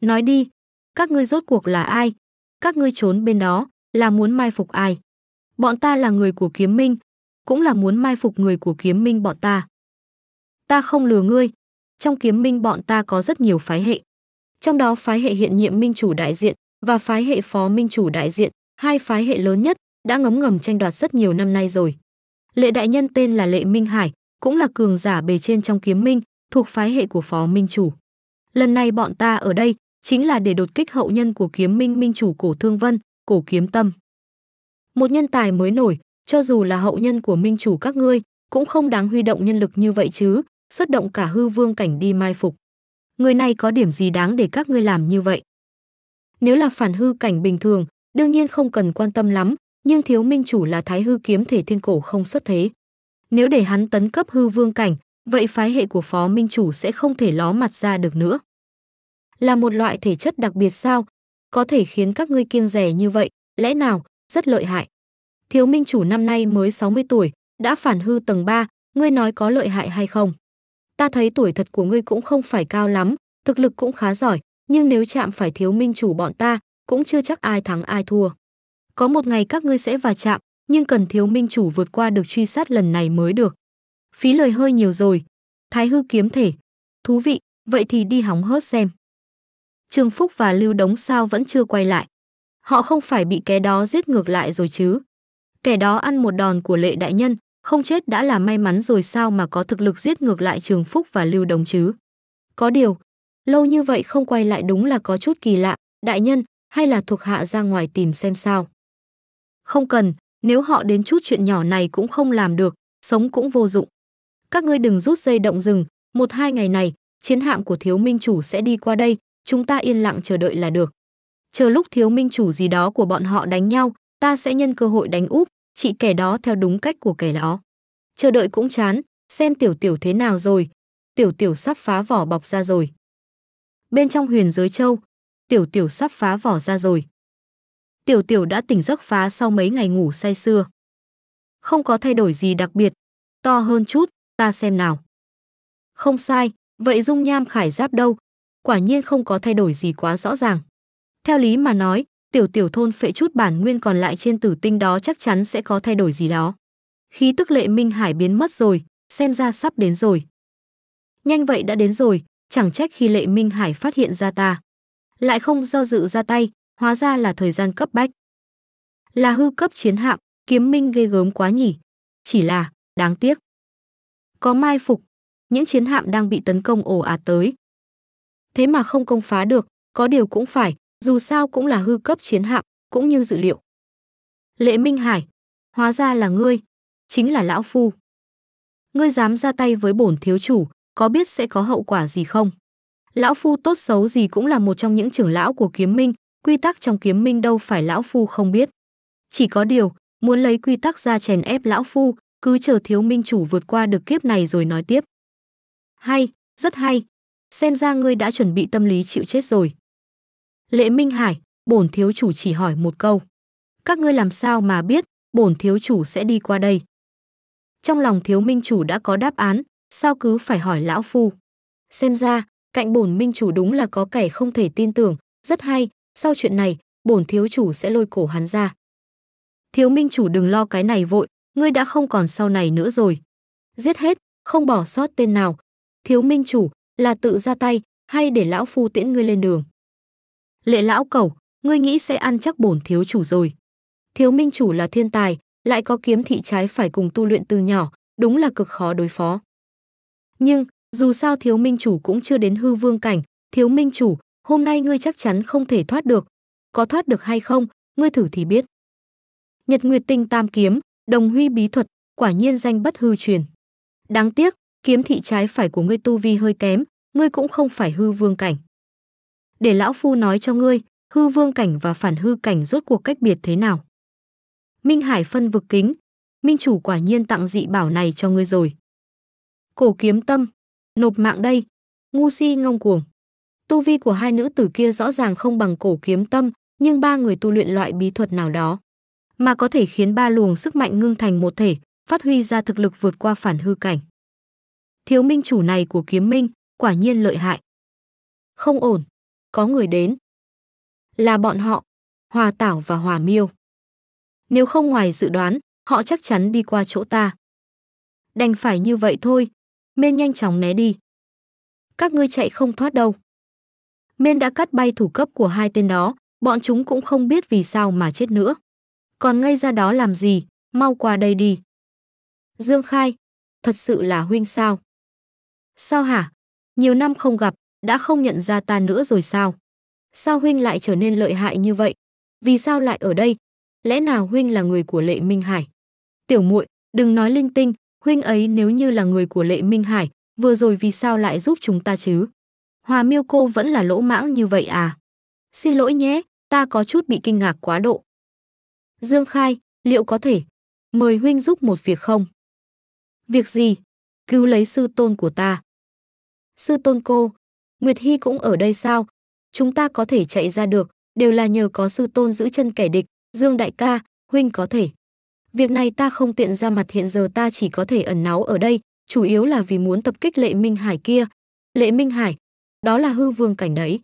Speaker 1: Nói đi, các ngươi rốt cuộc là ai? Các ngươi trốn bên đó là muốn mai phục ai? Bọn ta là người của kiếm minh, cũng là muốn mai phục người của kiếm minh bọn ta. Ta không lừa ngươi, trong kiếm minh bọn ta có rất nhiều phái hệ. Trong đó phái hệ hiện nhiệm minh chủ đại diện và phái hệ phó minh chủ đại diện, hai phái hệ lớn nhất, đã ngấm ngầm tranh đoạt rất nhiều năm nay rồi. Lệ đại nhân tên là Lệ Minh Hải, cũng là cường giả bề trên trong kiếm minh, thuộc phái hệ của phó minh chủ. Lần này bọn ta ở đây chính là để đột kích hậu nhân của kiếm minh minh chủ cổ thương vân, cổ kiếm tâm. Một nhân tài mới nổi, cho dù là hậu nhân của minh chủ các ngươi, cũng không đáng huy động nhân lực như vậy chứ, xuất động cả hư vương cảnh đi mai phục. Người này có điểm gì đáng để các ngươi làm như vậy? Nếu là phản hư cảnh bình thường, đương nhiên không cần quan tâm lắm, nhưng thiếu minh chủ là thái hư kiếm thể thiên cổ không xuất thế. Nếu để hắn tấn cấp hư vương cảnh, vậy phái hệ của phó minh chủ sẽ không thể ló mặt ra được nữa. Là một loại thể chất đặc biệt sao? Có thể khiến các ngươi kiêng rẻ như vậy, lẽ nào rất lợi hại. Thiếu minh chủ năm nay mới 60 tuổi, đã phản hư tầng 3, ngươi nói có lợi hại hay không? Ta thấy tuổi thật của ngươi cũng không phải cao lắm, thực lực cũng khá giỏi, nhưng nếu chạm phải thiếu minh chủ bọn ta, cũng chưa chắc ai thắng ai thua. Có một ngày các ngươi sẽ va chạm, nhưng cần thiếu minh chủ vượt qua được truy sát lần này mới được. Phí lời hơi nhiều rồi. Thái hư kiếm thể. Thú vị, vậy thì đi hóng hớt xem. Trương Phúc và Lưu Đống sao vẫn chưa quay lại. Họ không phải bị kẻ đó giết ngược lại rồi chứ? Kẻ đó ăn một đòn của lệ đại nhân, không chết đã là may mắn rồi sao mà có thực lực giết ngược lại Trường Phúc và Lưu Đồng chứ? Có điều, lâu như vậy không quay lại đúng là có chút kỳ lạ, đại nhân, hay là thuộc hạ ra ngoài tìm xem sao? Không cần, nếu họ đến chút chuyện nhỏ này cũng không làm được, sống cũng vô dụng. Các ngươi đừng rút dây động rừng, một hai ngày này, chiến hạm của thiếu minh chủ sẽ đi qua đây, chúng ta yên lặng chờ đợi là được chờ lúc thiếu minh chủ gì đó của bọn họ đánh nhau, ta sẽ nhân cơ hội đánh úp, trị kẻ đó theo đúng cách của kẻ đó. Chờ đợi cũng chán, xem tiểu tiểu thế nào rồi. Tiểu tiểu sắp phá vỏ bọc ra rồi. Bên trong huyền giới châu, tiểu tiểu sắp phá vỏ ra rồi. Tiểu tiểu đã tỉnh giấc phá sau mấy ngày ngủ say xưa, Không có thay đổi gì đặc biệt, to hơn chút, ta xem nào. Không sai, vậy dung nham khải giáp đâu? Quả nhiên không có thay đổi gì quá rõ ràng. Theo lý mà nói, tiểu tiểu thôn phệ chút bản nguyên còn lại trên tử tinh đó chắc chắn sẽ có thay đổi gì đó. Khí tức lệ minh hải biến mất rồi, xem ra sắp đến rồi. Nhanh vậy đã đến rồi, chẳng trách khi lệ minh hải phát hiện ra ta. Lại không do dự ra tay, hóa ra là thời gian cấp bách. Là hư cấp chiến hạm, kiếm minh ghê gớm quá nhỉ. Chỉ là, đáng tiếc. Có mai phục, những chiến hạm đang bị tấn công ồ ạt tới. Thế mà không công phá được, có điều cũng phải, dù sao cũng là hư cấp chiến hạm, cũng như dự liệu. Lệ Minh Hải, hóa ra là ngươi, chính là lão phu. Ngươi dám ra tay với bổn thiếu chủ, có biết sẽ có hậu quả gì không? Lão phu tốt xấu gì cũng là một trong những trưởng lão của kiếm minh, quy tắc trong kiếm minh đâu phải lão phu không biết. Chỉ có điều, muốn lấy quy tắc ra chèn ép lão phu, cứ chờ thiếu minh chủ vượt qua được kiếp này rồi nói tiếp. Hay, rất hay, xem ra ngươi đã chuẩn bị tâm lý chịu chết rồi. Lệ Minh Hải, bổn thiếu chủ chỉ hỏi một câu. Các ngươi làm sao mà biết bổn thiếu chủ sẽ đi qua đây? Trong lòng thiếu minh chủ đã có đáp án, sao cứ phải hỏi lão phu? Xem ra, cạnh bổn minh chủ đúng là có kẻ không thể tin tưởng, rất hay, sau chuyện này, bổn thiếu chủ sẽ lôi cổ hắn ra. Thiếu minh chủ đừng lo cái này vội, ngươi đã không còn sau này nữa rồi. Giết hết, không bỏ sót tên nào. Thiếu minh chủ, là tự ra tay, hay để lão phu tiễn ngươi lên đường. Lệ lão cẩu, ngươi nghĩ sẽ ăn chắc bổn thiếu chủ rồi. Thiếu minh chủ là thiên tài, lại có kiếm thị trái phải cùng tu luyện từ nhỏ, đúng là cực khó đối phó. Nhưng, dù sao thiếu minh chủ cũng chưa đến hư vương cảnh, thiếu minh chủ, hôm nay ngươi chắc chắn không thể thoát được. Có thoát được hay không, ngươi thử thì biết. Nhật Nguyệt Tinh Tam Kiếm, Đồng Huy Bí Thuật, quả nhiên danh bất hư truyền. Đáng tiếc, kiếm thị trái phải của ngươi tu vi hơi kém, ngươi cũng không phải hư vương cảnh để lão phu nói cho ngươi, hư vương cảnh và phản hư cảnh rốt cuộc cách biệt thế nào. Minh Hải phân vực kính, Minh chủ quả nhiên tặng dị bảo này cho ngươi rồi. Cổ kiếm tâm, nộp mạng đây, ngu si ngông cuồng. Tu vi của hai nữ tử kia rõ ràng không bằng cổ kiếm tâm, nhưng ba người tu luyện loại bí thuật nào đó, mà có thể khiến ba luồng sức mạnh ngưng thành một thể, phát huy ra thực lực vượt qua phản hư cảnh. Thiếu minh chủ này của kiếm minh, quả nhiên lợi hại. Không ổn, có người đến. Là bọn họ, Hòa Tảo và Hòa Miêu. Nếu không ngoài dự đoán, họ chắc chắn đi qua chỗ ta. Đành phải như vậy thôi, Miên nhanh chóng né đi. Các ngươi chạy không thoát đâu. Miên đã cắt bay thủ cấp của hai tên đó, bọn chúng cũng không biết vì sao mà chết nữa. Còn ngây ra đó làm gì, mau qua đây đi. Dương Khai, thật sự là huynh sao? Sao hả? Nhiều năm không gặp, đã không nhận ra ta nữa rồi sao? Sao huynh lại trở nên lợi hại như vậy? Vì sao lại ở đây? Lẽ nào huynh là người của Lệ Minh Hải? Tiểu muội, đừng nói linh tinh, huynh ấy nếu như là người của Lệ Minh Hải, vừa rồi vì sao lại giúp chúng ta chứ? Hòa Miêu cô vẫn là lỗ mãng như vậy à? Xin lỗi nhé, ta có chút bị kinh ngạc quá độ. Dương Khai, liệu có thể mời huynh giúp một việc không? Việc gì? Cứu lấy sư tôn của ta. Sư tôn cô, Nguyệt Hy cũng ở đây sao? Chúng ta có thể chạy ra được, đều là nhờ có sư tôn giữ chân kẻ địch, Dương đại ca, huynh có thể. Việc này ta không tiện ra mặt hiện giờ ta chỉ có thể ẩn náu ở đây, chủ yếu là vì muốn tập kích Lệ Minh Hải kia. Lệ Minh Hải, đó là hư vương cảnh đấy.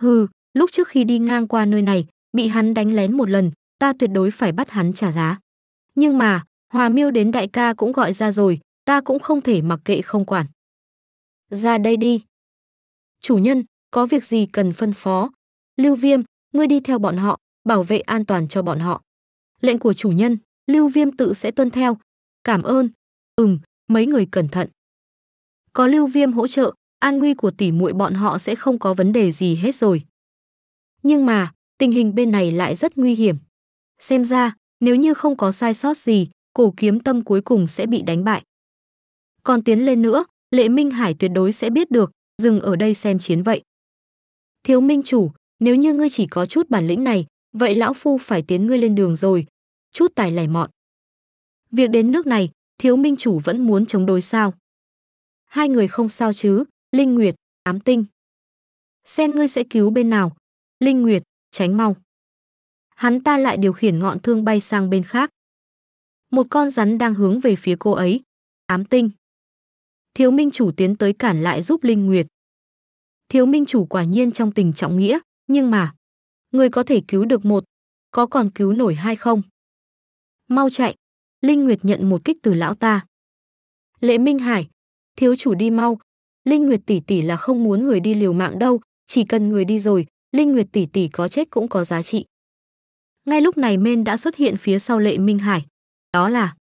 Speaker 1: Hừ, lúc trước khi đi ngang qua nơi này, bị hắn đánh lén một lần, ta tuyệt đối phải bắt hắn trả giá. Nhưng mà, Hòa Miêu đến đại ca cũng gọi ra rồi, ta cũng không thể mặc kệ không quản. Ra đây đi chủ nhân, có việc gì cần phân phó. Lưu Viêm, ngươi đi theo bọn họ, bảo vệ an toàn cho bọn họ. Lệnh của chủ nhân, Lưu Viêm tự sẽ tuân theo. Cảm ơn. Ừm, mấy người cẩn thận. Có Lưu Viêm hỗ trợ, an nguy của tỷ muội bọn họ sẽ không có vấn đề gì hết rồi. Nhưng mà, tình hình bên này lại rất nguy hiểm. Xem ra, nếu như không có sai sót gì, cổ kiếm tâm cuối cùng sẽ bị đánh bại. Còn tiến lên nữa, Lệ Minh Hải tuyệt đối sẽ biết được dừng ở đây xem chiến vậy. Thiếu minh chủ, nếu như ngươi chỉ có chút bản lĩnh này, vậy lão phu phải tiến ngươi lên đường rồi. Chút tài lẻ mọn. Việc đến nước này, thiếu minh chủ vẫn muốn chống đối sao. Hai người không sao chứ, Linh Nguyệt, ám tinh. Xem ngươi sẽ cứu bên nào. Linh Nguyệt, tránh mau. Hắn ta lại điều khiển ngọn thương bay sang bên khác. Một con rắn đang hướng về phía cô ấy. Ám tinh. Thiếu Minh Chủ tiến tới cản lại giúp Linh Nguyệt. Thiếu Minh Chủ quả nhiên trong tình trọng nghĩa, nhưng mà, người có thể cứu được một, có còn cứu nổi hay không? Mau chạy, Linh Nguyệt nhận một kích từ lão ta. lệ Minh Hải, thiếu chủ đi mau, Linh Nguyệt tỷ tỷ là không muốn người đi liều mạng đâu, chỉ cần người đi rồi, Linh Nguyệt tỷ tỷ có chết cũng có giá trị. Ngay lúc này Mên đã xuất hiện phía sau Lệ Minh Hải. Đó là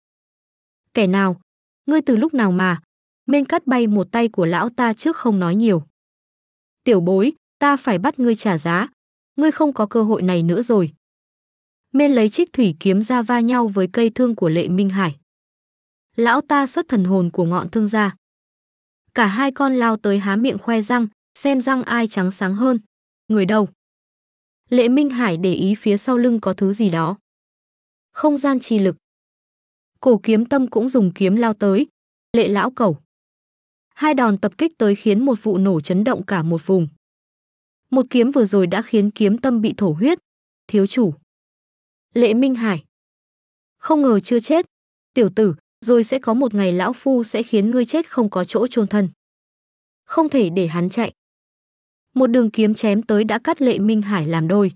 Speaker 1: Kẻ nào? Ngươi từ lúc nào mà? Mên cắt bay một tay của lão ta trước không nói nhiều. Tiểu bối, ta phải bắt ngươi trả giá. Ngươi không có cơ hội này nữa rồi. Mên lấy chiếc thủy kiếm ra va nhau với cây thương của Lệ Minh Hải. Lão ta xuất thần hồn của ngọn thương ra. Cả hai con lao tới há miệng khoe răng, xem răng ai trắng sáng hơn. Người đầu. Lệ Minh Hải để ý phía sau lưng có thứ gì đó. Không gian chi lực. Cổ kiếm tâm cũng dùng kiếm lao tới. Lệ lão cẩu. Hai đòn tập kích tới khiến một vụ nổ chấn động cả một vùng. Một kiếm vừa rồi đã khiến kiếm tâm bị thổ huyết. Thiếu chủ. Lệ Minh Hải. Không ngờ chưa chết. Tiểu tử, rồi sẽ có một ngày lão phu sẽ khiến ngươi chết không có chỗ chôn thân. Không thể để hắn chạy. Một đường kiếm chém tới đã cắt Lệ Minh Hải làm đôi.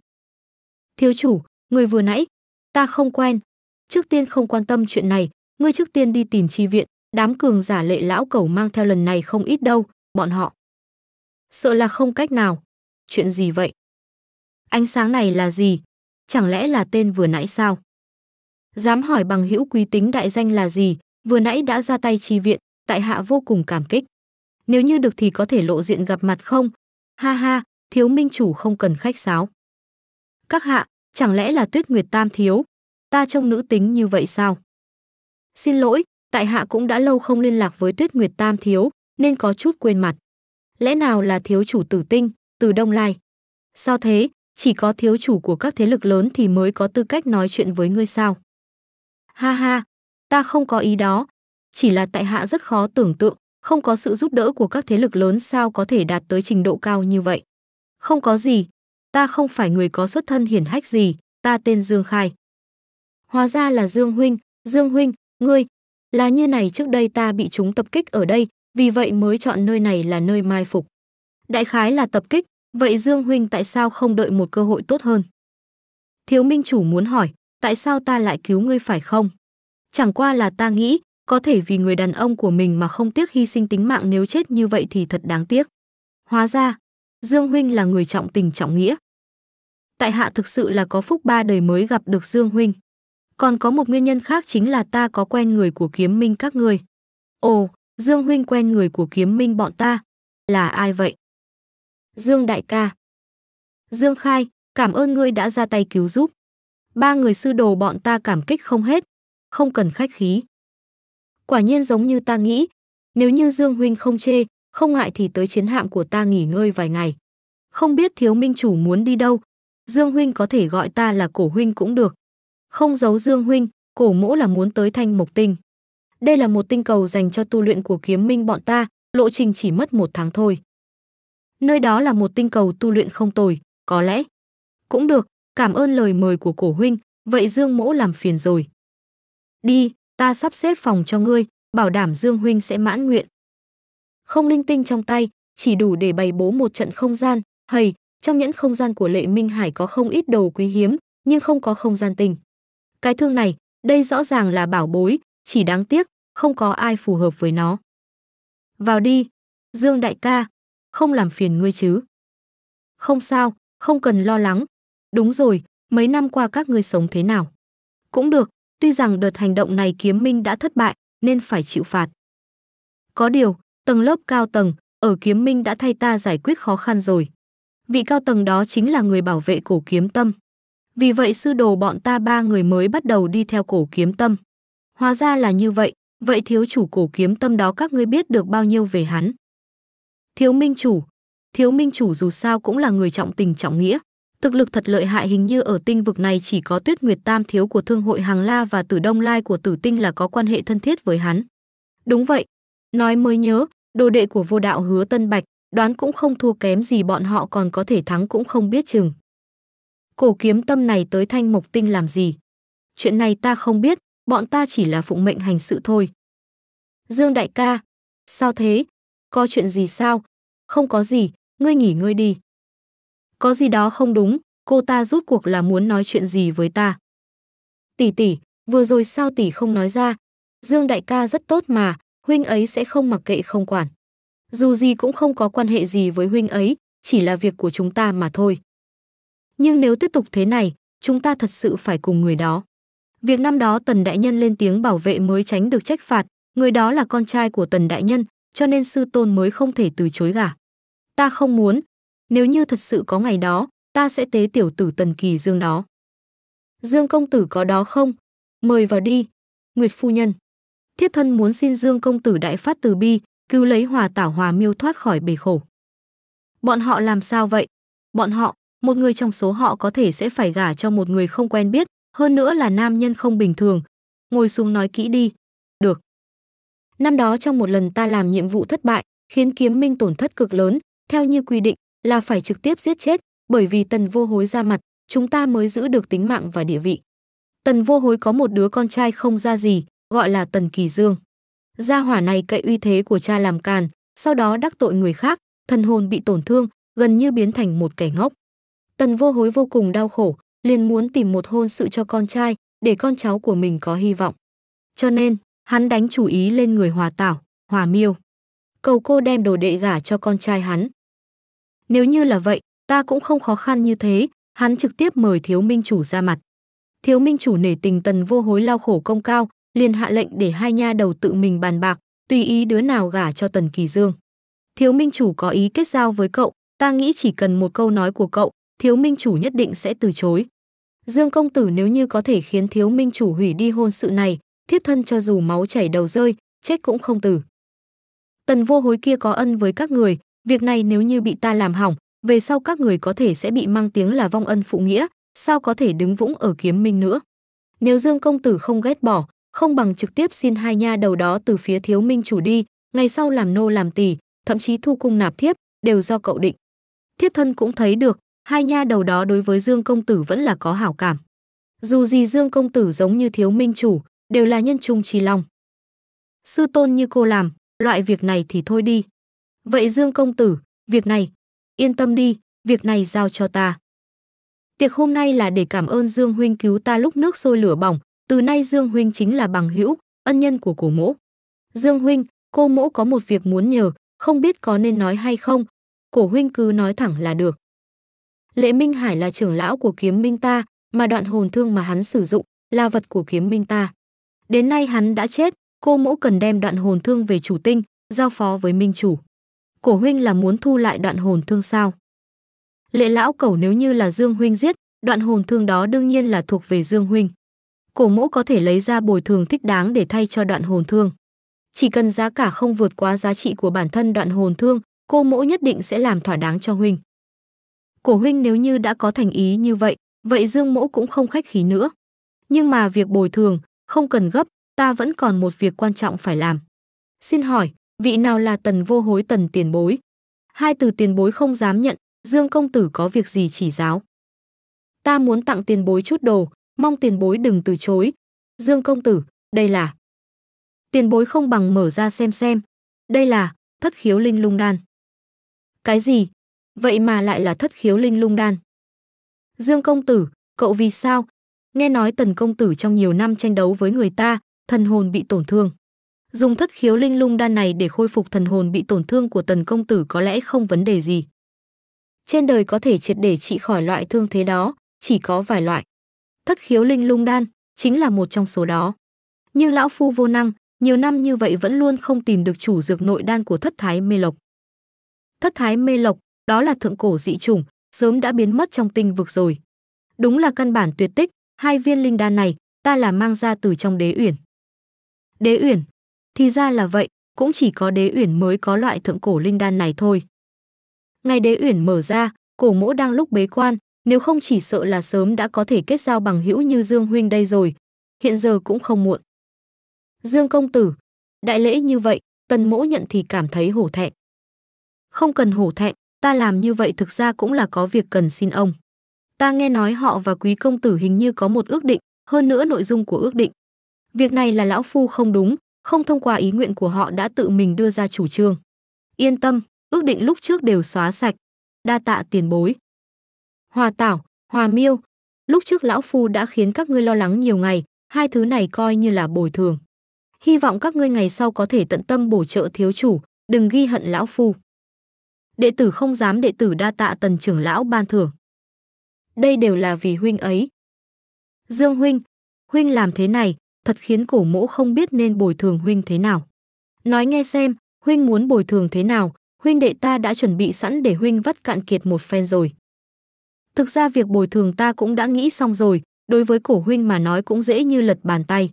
Speaker 1: Thiếu chủ, người vừa nãy, ta không quen. Trước tiên không quan tâm chuyện này, ngươi trước tiên đi tìm chi viện, Đám cường giả lệ lão cầu mang theo lần này không ít đâu, bọn họ. Sợ là không cách nào. Chuyện gì vậy? Ánh sáng này là gì? Chẳng lẽ là tên vừa nãy sao? Dám hỏi bằng hữu quý tính đại danh là gì, vừa nãy đã ra tay chi viện, tại hạ vô cùng cảm kích. Nếu như được thì có thể lộ diện gặp mặt không? Ha ha, thiếu minh chủ không cần khách sáo. Các hạ, chẳng lẽ là tuyết nguyệt tam thiếu? Ta trông nữ tính như vậy sao? Xin lỗi, tại hạ cũng đã lâu không liên lạc với Tuyết Nguyệt Tam thiếu, nên có chút quên mặt. Lẽ nào là thiếu chủ Tử Tinh, từ Đông Lai? Sao thế, chỉ có thiếu chủ của các thế lực lớn thì mới có tư cách nói chuyện với ngươi sao? Ha ha, ta không có ý đó, chỉ là tại hạ rất khó tưởng tượng, không có sự giúp đỡ của các thế lực lớn sao có thể đạt tới trình độ cao như vậy. Không có gì, ta không phải người có xuất thân hiển hách gì, ta tên Dương Khai. Hóa ra là Dương Huynh, Dương Huynh, ngươi, là như này trước đây ta bị chúng tập kích ở đây, vì vậy mới chọn nơi này là nơi mai phục. Đại khái là tập kích, vậy Dương Huynh tại sao không đợi một cơ hội tốt hơn? Thiếu Minh Chủ muốn hỏi, tại sao ta lại cứu ngươi phải không? Chẳng qua là ta nghĩ, có thể vì người đàn ông của mình mà không tiếc hy sinh tính mạng nếu chết như vậy thì thật đáng tiếc. Hóa ra, Dương Huynh là người trọng tình trọng nghĩa. Tại hạ thực sự là có phúc ba đời mới gặp được Dương Huynh. Còn có một nguyên nhân khác chính là ta có quen người của kiếm minh các người. Ồ, Dương Huynh quen người của kiếm minh bọn ta. Là ai vậy? Dương Đại ca. Dương Khai, cảm ơn ngươi đã ra tay cứu giúp. Ba người sư đồ bọn ta cảm kích không hết, không cần khách khí. Quả nhiên giống như ta nghĩ, nếu như Dương Huynh không chê, không ngại thì tới chiến hạm của ta nghỉ ngơi vài ngày. Không biết thiếu minh chủ muốn đi đâu, Dương Huynh có thể gọi ta là cổ huynh cũng được. Không giấu Dương huynh, cổ mỗ là muốn tới thanh mộc tinh. Đây là một tinh cầu dành cho tu luyện của kiếm minh bọn ta, lộ trình chỉ mất một tháng thôi. Nơi đó là một tinh cầu tu luyện không tồi, có lẽ. Cũng được, cảm ơn lời mời của cổ huynh, vậy Dương mỗ làm phiền rồi. Đi, ta sắp xếp phòng cho ngươi, bảo đảm Dương huynh sẽ mãn nguyện. Không linh tinh trong tay, chỉ đủ để bày bố một trận không gian, hầy, trong nhẫn không gian của Lệ Minh Hải có không ít đồ quý hiếm, nhưng không có không gian tình. Cái thương này, đây rõ ràng là bảo bối, chỉ đáng tiếc, không có ai phù hợp với nó. Vào đi, Dương đại ca, không làm phiền ngươi chứ. Không sao, không cần lo lắng. Đúng rồi, mấy năm qua các ngươi sống thế nào? Cũng được, tuy rằng đợt hành động này kiếm minh đã thất bại, nên phải chịu phạt. Có điều, tầng lớp cao tầng, ở kiếm minh đã thay ta giải quyết khó khăn rồi. Vị cao tầng đó chính là người bảo vệ cổ kiếm tâm. Vì vậy sư đồ bọn ta ba người mới bắt đầu đi theo cổ kiếm tâm. Hóa ra là như vậy, vậy thiếu chủ cổ kiếm tâm đó các ngươi biết được bao nhiêu về hắn? Thiếu minh chủ, thiếu minh chủ dù sao cũng là người trọng tình trọng nghĩa. Thực lực thật lợi hại hình như ở tinh vực này chỉ có tuyết nguyệt tam thiếu của thương hội hàng la và tử đông lai của tử tinh là có quan hệ thân thiết với hắn. Đúng vậy, nói mới nhớ, đồ đệ của vô đạo hứa tân bạch, đoán cũng không thua kém gì bọn họ còn có thể thắng cũng không biết chừng. Cổ kiếm tâm này tới thanh mộc tinh làm gì? Chuyện này ta không biết, bọn ta chỉ là phụng mệnh hành sự thôi. Dương đại ca, sao thế? Có chuyện gì sao? Không có gì, ngươi nghỉ ngơi đi. Có gì đó không đúng, cô ta rút cuộc là muốn nói chuyện gì với ta. Tỷ tỷ, vừa rồi sao tỷ không nói ra? Dương đại ca rất tốt mà, huynh ấy sẽ không mặc kệ không quản. Dù gì cũng không có quan hệ gì với huynh ấy, chỉ là việc của chúng ta mà thôi. Nhưng nếu tiếp tục thế này, chúng ta thật sự phải cùng người đó. Việc năm đó Tần Đại Nhân lên tiếng bảo vệ mới tránh được trách phạt, người đó là con trai của Tần Đại Nhân, cho nên sư tôn mới không thể từ chối gả. Ta không muốn, nếu như thật sự có ngày đó, ta sẽ tế tiểu tử Tần Kỳ Dương đó. Dương công tử có đó không? Mời vào đi. Nguyệt phu nhân. Thiếp thân muốn xin Dương công tử đại phát từ bi, cứu lấy hòa tảo hòa miêu thoát khỏi bể khổ. Bọn họ làm sao vậy? Bọn họ, một người trong số họ có thể sẽ phải gả cho một người không quen biết, hơn nữa là nam nhân không bình thường. Ngồi xuống nói kỹ đi. Được. Năm đó trong một lần ta làm nhiệm vụ thất bại, khiến kiếm minh tổn thất cực lớn, theo như quy định là phải trực tiếp giết chết, bởi vì tần vô hối ra mặt, chúng ta mới giữ được tính mạng và địa vị. Tần vô hối có một đứa con trai không ra gì, gọi là tần kỳ dương. Gia hỏa này cậy uy thế của cha làm càn, sau đó đắc tội người khác, thần hồn bị tổn thương, gần như biến thành một kẻ ngốc. Tần vô hối vô cùng đau khổ, liền muốn tìm một hôn sự cho con trai, để con cháu của mình có hy vọng. Cho nên, hắn đánh chủ ý lên người hòa tảo, hòa miêu. Cầu cô đem đồ đệ gả cho con trai hắn. Nếu như là vậy, ta cũng không khó khăn như thế, hắn trực tiếp mời thiếu minh chủ ra mặt. Thiếu minh chủ nể tình tần vô hối lao khổ công cao, liền hạ lệnh để hai nha đầu tự mình bàn bạc, tùy ý đứa nào gả cho tần kỳ dương. Thiếu minh chủ có ý kết giao với cậu, ta nghĩ chỉ cần một câu nói của cậu, thiếu minh chủ nhất định sẽ từ chối. Dương công tử nếu như có thể khiến thiếu minh chủ hủy đi hôn sự này, thiếp thân cho dù máu chảy đầu rơi, chết cũng không tử. Tần vô hối kia có ân với các người, việc này nếu như bị ta làm hỏng, về sau các người có thể sẽ bị mang tiếng là vong ân phụ nghĩa, sao có thể đứng vững ở kiếm minh nữa. Nếu Dương công tử không ghét bỏ, không bằng trực tiếp xin hai nha đầu đó từ phía thiếu minh chủ đi, ngày sau làm nô làm tỳ, thậm chí thu cung nạp thiếp, đều do cậu định. Thiếp thân cũng thấy được, hai nha đầu đó đối với Dương Công Tử vẫn là có hảo cảm. Dù gì Dương Công Tử giống như thiếu minh chủ, đều là nhân trung trí lòng. Sư tôn như cô làm, loại việc này thì thôi đi. Vậy Dương Công Tử, việc này, yên tâm đi, việc này giao cho ta. Tiệc hôm nay là để cảm ơn Dương Huynh cứu ta lúc nước sôi lửa bỏng, từ nay Dương Huynh chính là bằng hữu, ân nhân của cổ mỗ. Dương Huynh, cô mỗ có một việc muốn nhờ, không biết có nên nói hay không, cổ Huynh cứ nói thẳng là được. Lệ Minh Hải là trưởng lão của kiếm minh ta, mà đoạn hồn thương mà hắn sử dụng là vật của kiếm minh ta. Đến nay hắn đã chết, cô mẫu cần đem đoạn hồn thương về chủ tinh, giao phó với minh chủ. Cổ huynh là muốn thu lại đoạn hồn thương sao? Lệ lão cầu nếu như là Dương huynh giết, đoạn hồn thương đó đương nhiên là thuộc về Dương huynh. Cổ mẫu có thể lấy ra bồi thường thích đáng để thay cho đoạn hồn thương. Chỉ cần giá cả không vượt quá giá trị của bản thân đoạn hồn thương, cô mẫu nhất định sẽ làm thỏa đáng cho huynh. Cổ huynh nếu như đã có thành ý như vậy, vậy Dương Mỗ cũng không khách khí nữa. Nhưng mà việc bồi thường, không cần gấp, ta vẫn còn một việc quan trọng phải làm. Xin hỏi, vị nào là tần vô hối tần tiền bối? Hai từ tiền bối không dám nhận, Dương công tử có việc gì chỉ giáo? Ta muốn tặng tiền bối chút đồ, mong tiền bối đừng từ chối. Dương công tử, đây là... Tiền bối không bằng mở ra xem xem. Đây là thất khiếu linh lung đan. Cái gì? vậy mà lại là thất khiếu linh lung đan. Dương công tử, cậu vì sao? Nghe nói tần công tử trong nhiều năm tranh đấu với người ta, thần hồn bị tổn thương. Dùng thất khiếu linh lung đan này để khôi phục thần hồn bị tổn thương của tần công tử có lẽ không vấn đề gì. Trên đời có thể triệt để trị khỏi loại thương thế đó, chỉ có vài loại. Thất khiếu linh lung đan chính là một trong số đó. Như lão phu vô năng, nhiều năm như vậy vẫn luôn không tìm được chủ dược nội đan của thất thái mê lộc. Thất thái mê lộc đó là thượng cổ dị chủng, sớm đã biến mất trong tinh vực rồi. Đúng là căn bản tuyệt tích, hai viên linh đan này ta là mang ra từ trong đế uyển. Đế uyển? Thì ra là vậy, cũng chỉ có đế uyển mới có loại thượng cổ linh đan này thôi. Ngày đế uyển mở ra, cổ mỗ đang lúc bế quan, nếu không chỉ sợ là sớm đã có thể kết giao bằng hữu như Dương Huynh đây rồi. Hiện giờ cũng không muộn. Dương công tử, đại lễ như vậy, tần mỗ nhận thì cảm thấy hổ thẹn. Không cần hổ thẹn, ta làm như vậy thực ra cũng là có việc cần xin ông. Ta nghe nói họ và quý công tử hình như có một ước định, hơn nữa nội dung của ước định. Việc này là lão phu không đúng, không thông qua ý nguyện của họ đã tự mình đưa ra chủ trương. Yên tâm, ước định lúc trước đều xóa sạch. Đa tạ tiền bối. Hòa tảo, hòa miêu, lúc trước lão phu đã khiến các ngươi lo lắng nhiều ngày, hai thứ này coi như là bồi thường. Hy vọng các ngươi ngày sau có thể tận tâm bổ trợ thiếu chủ, đừng ghi hận lão phu đệ tử không dám đệ tử đa tạ tần trưởng lão ban thưởng. Đây đều là vì huynh ấy. Dương huynh, huynh làm thế này, thật khiến cổ mỗ không biết nên bồi thường huynh thế nào. Nói nghe xem, huynh muốn bồi thường thế nào, huynh đệ ta đã chuẩn bị sẵn để huynh vắt cạn kiệt một phen rồi. Thực ra việc bồi thường ta cũng đã nghĩ xong rồi, đối với cổ huynh mà nói cũng dễ như lật bàn tay.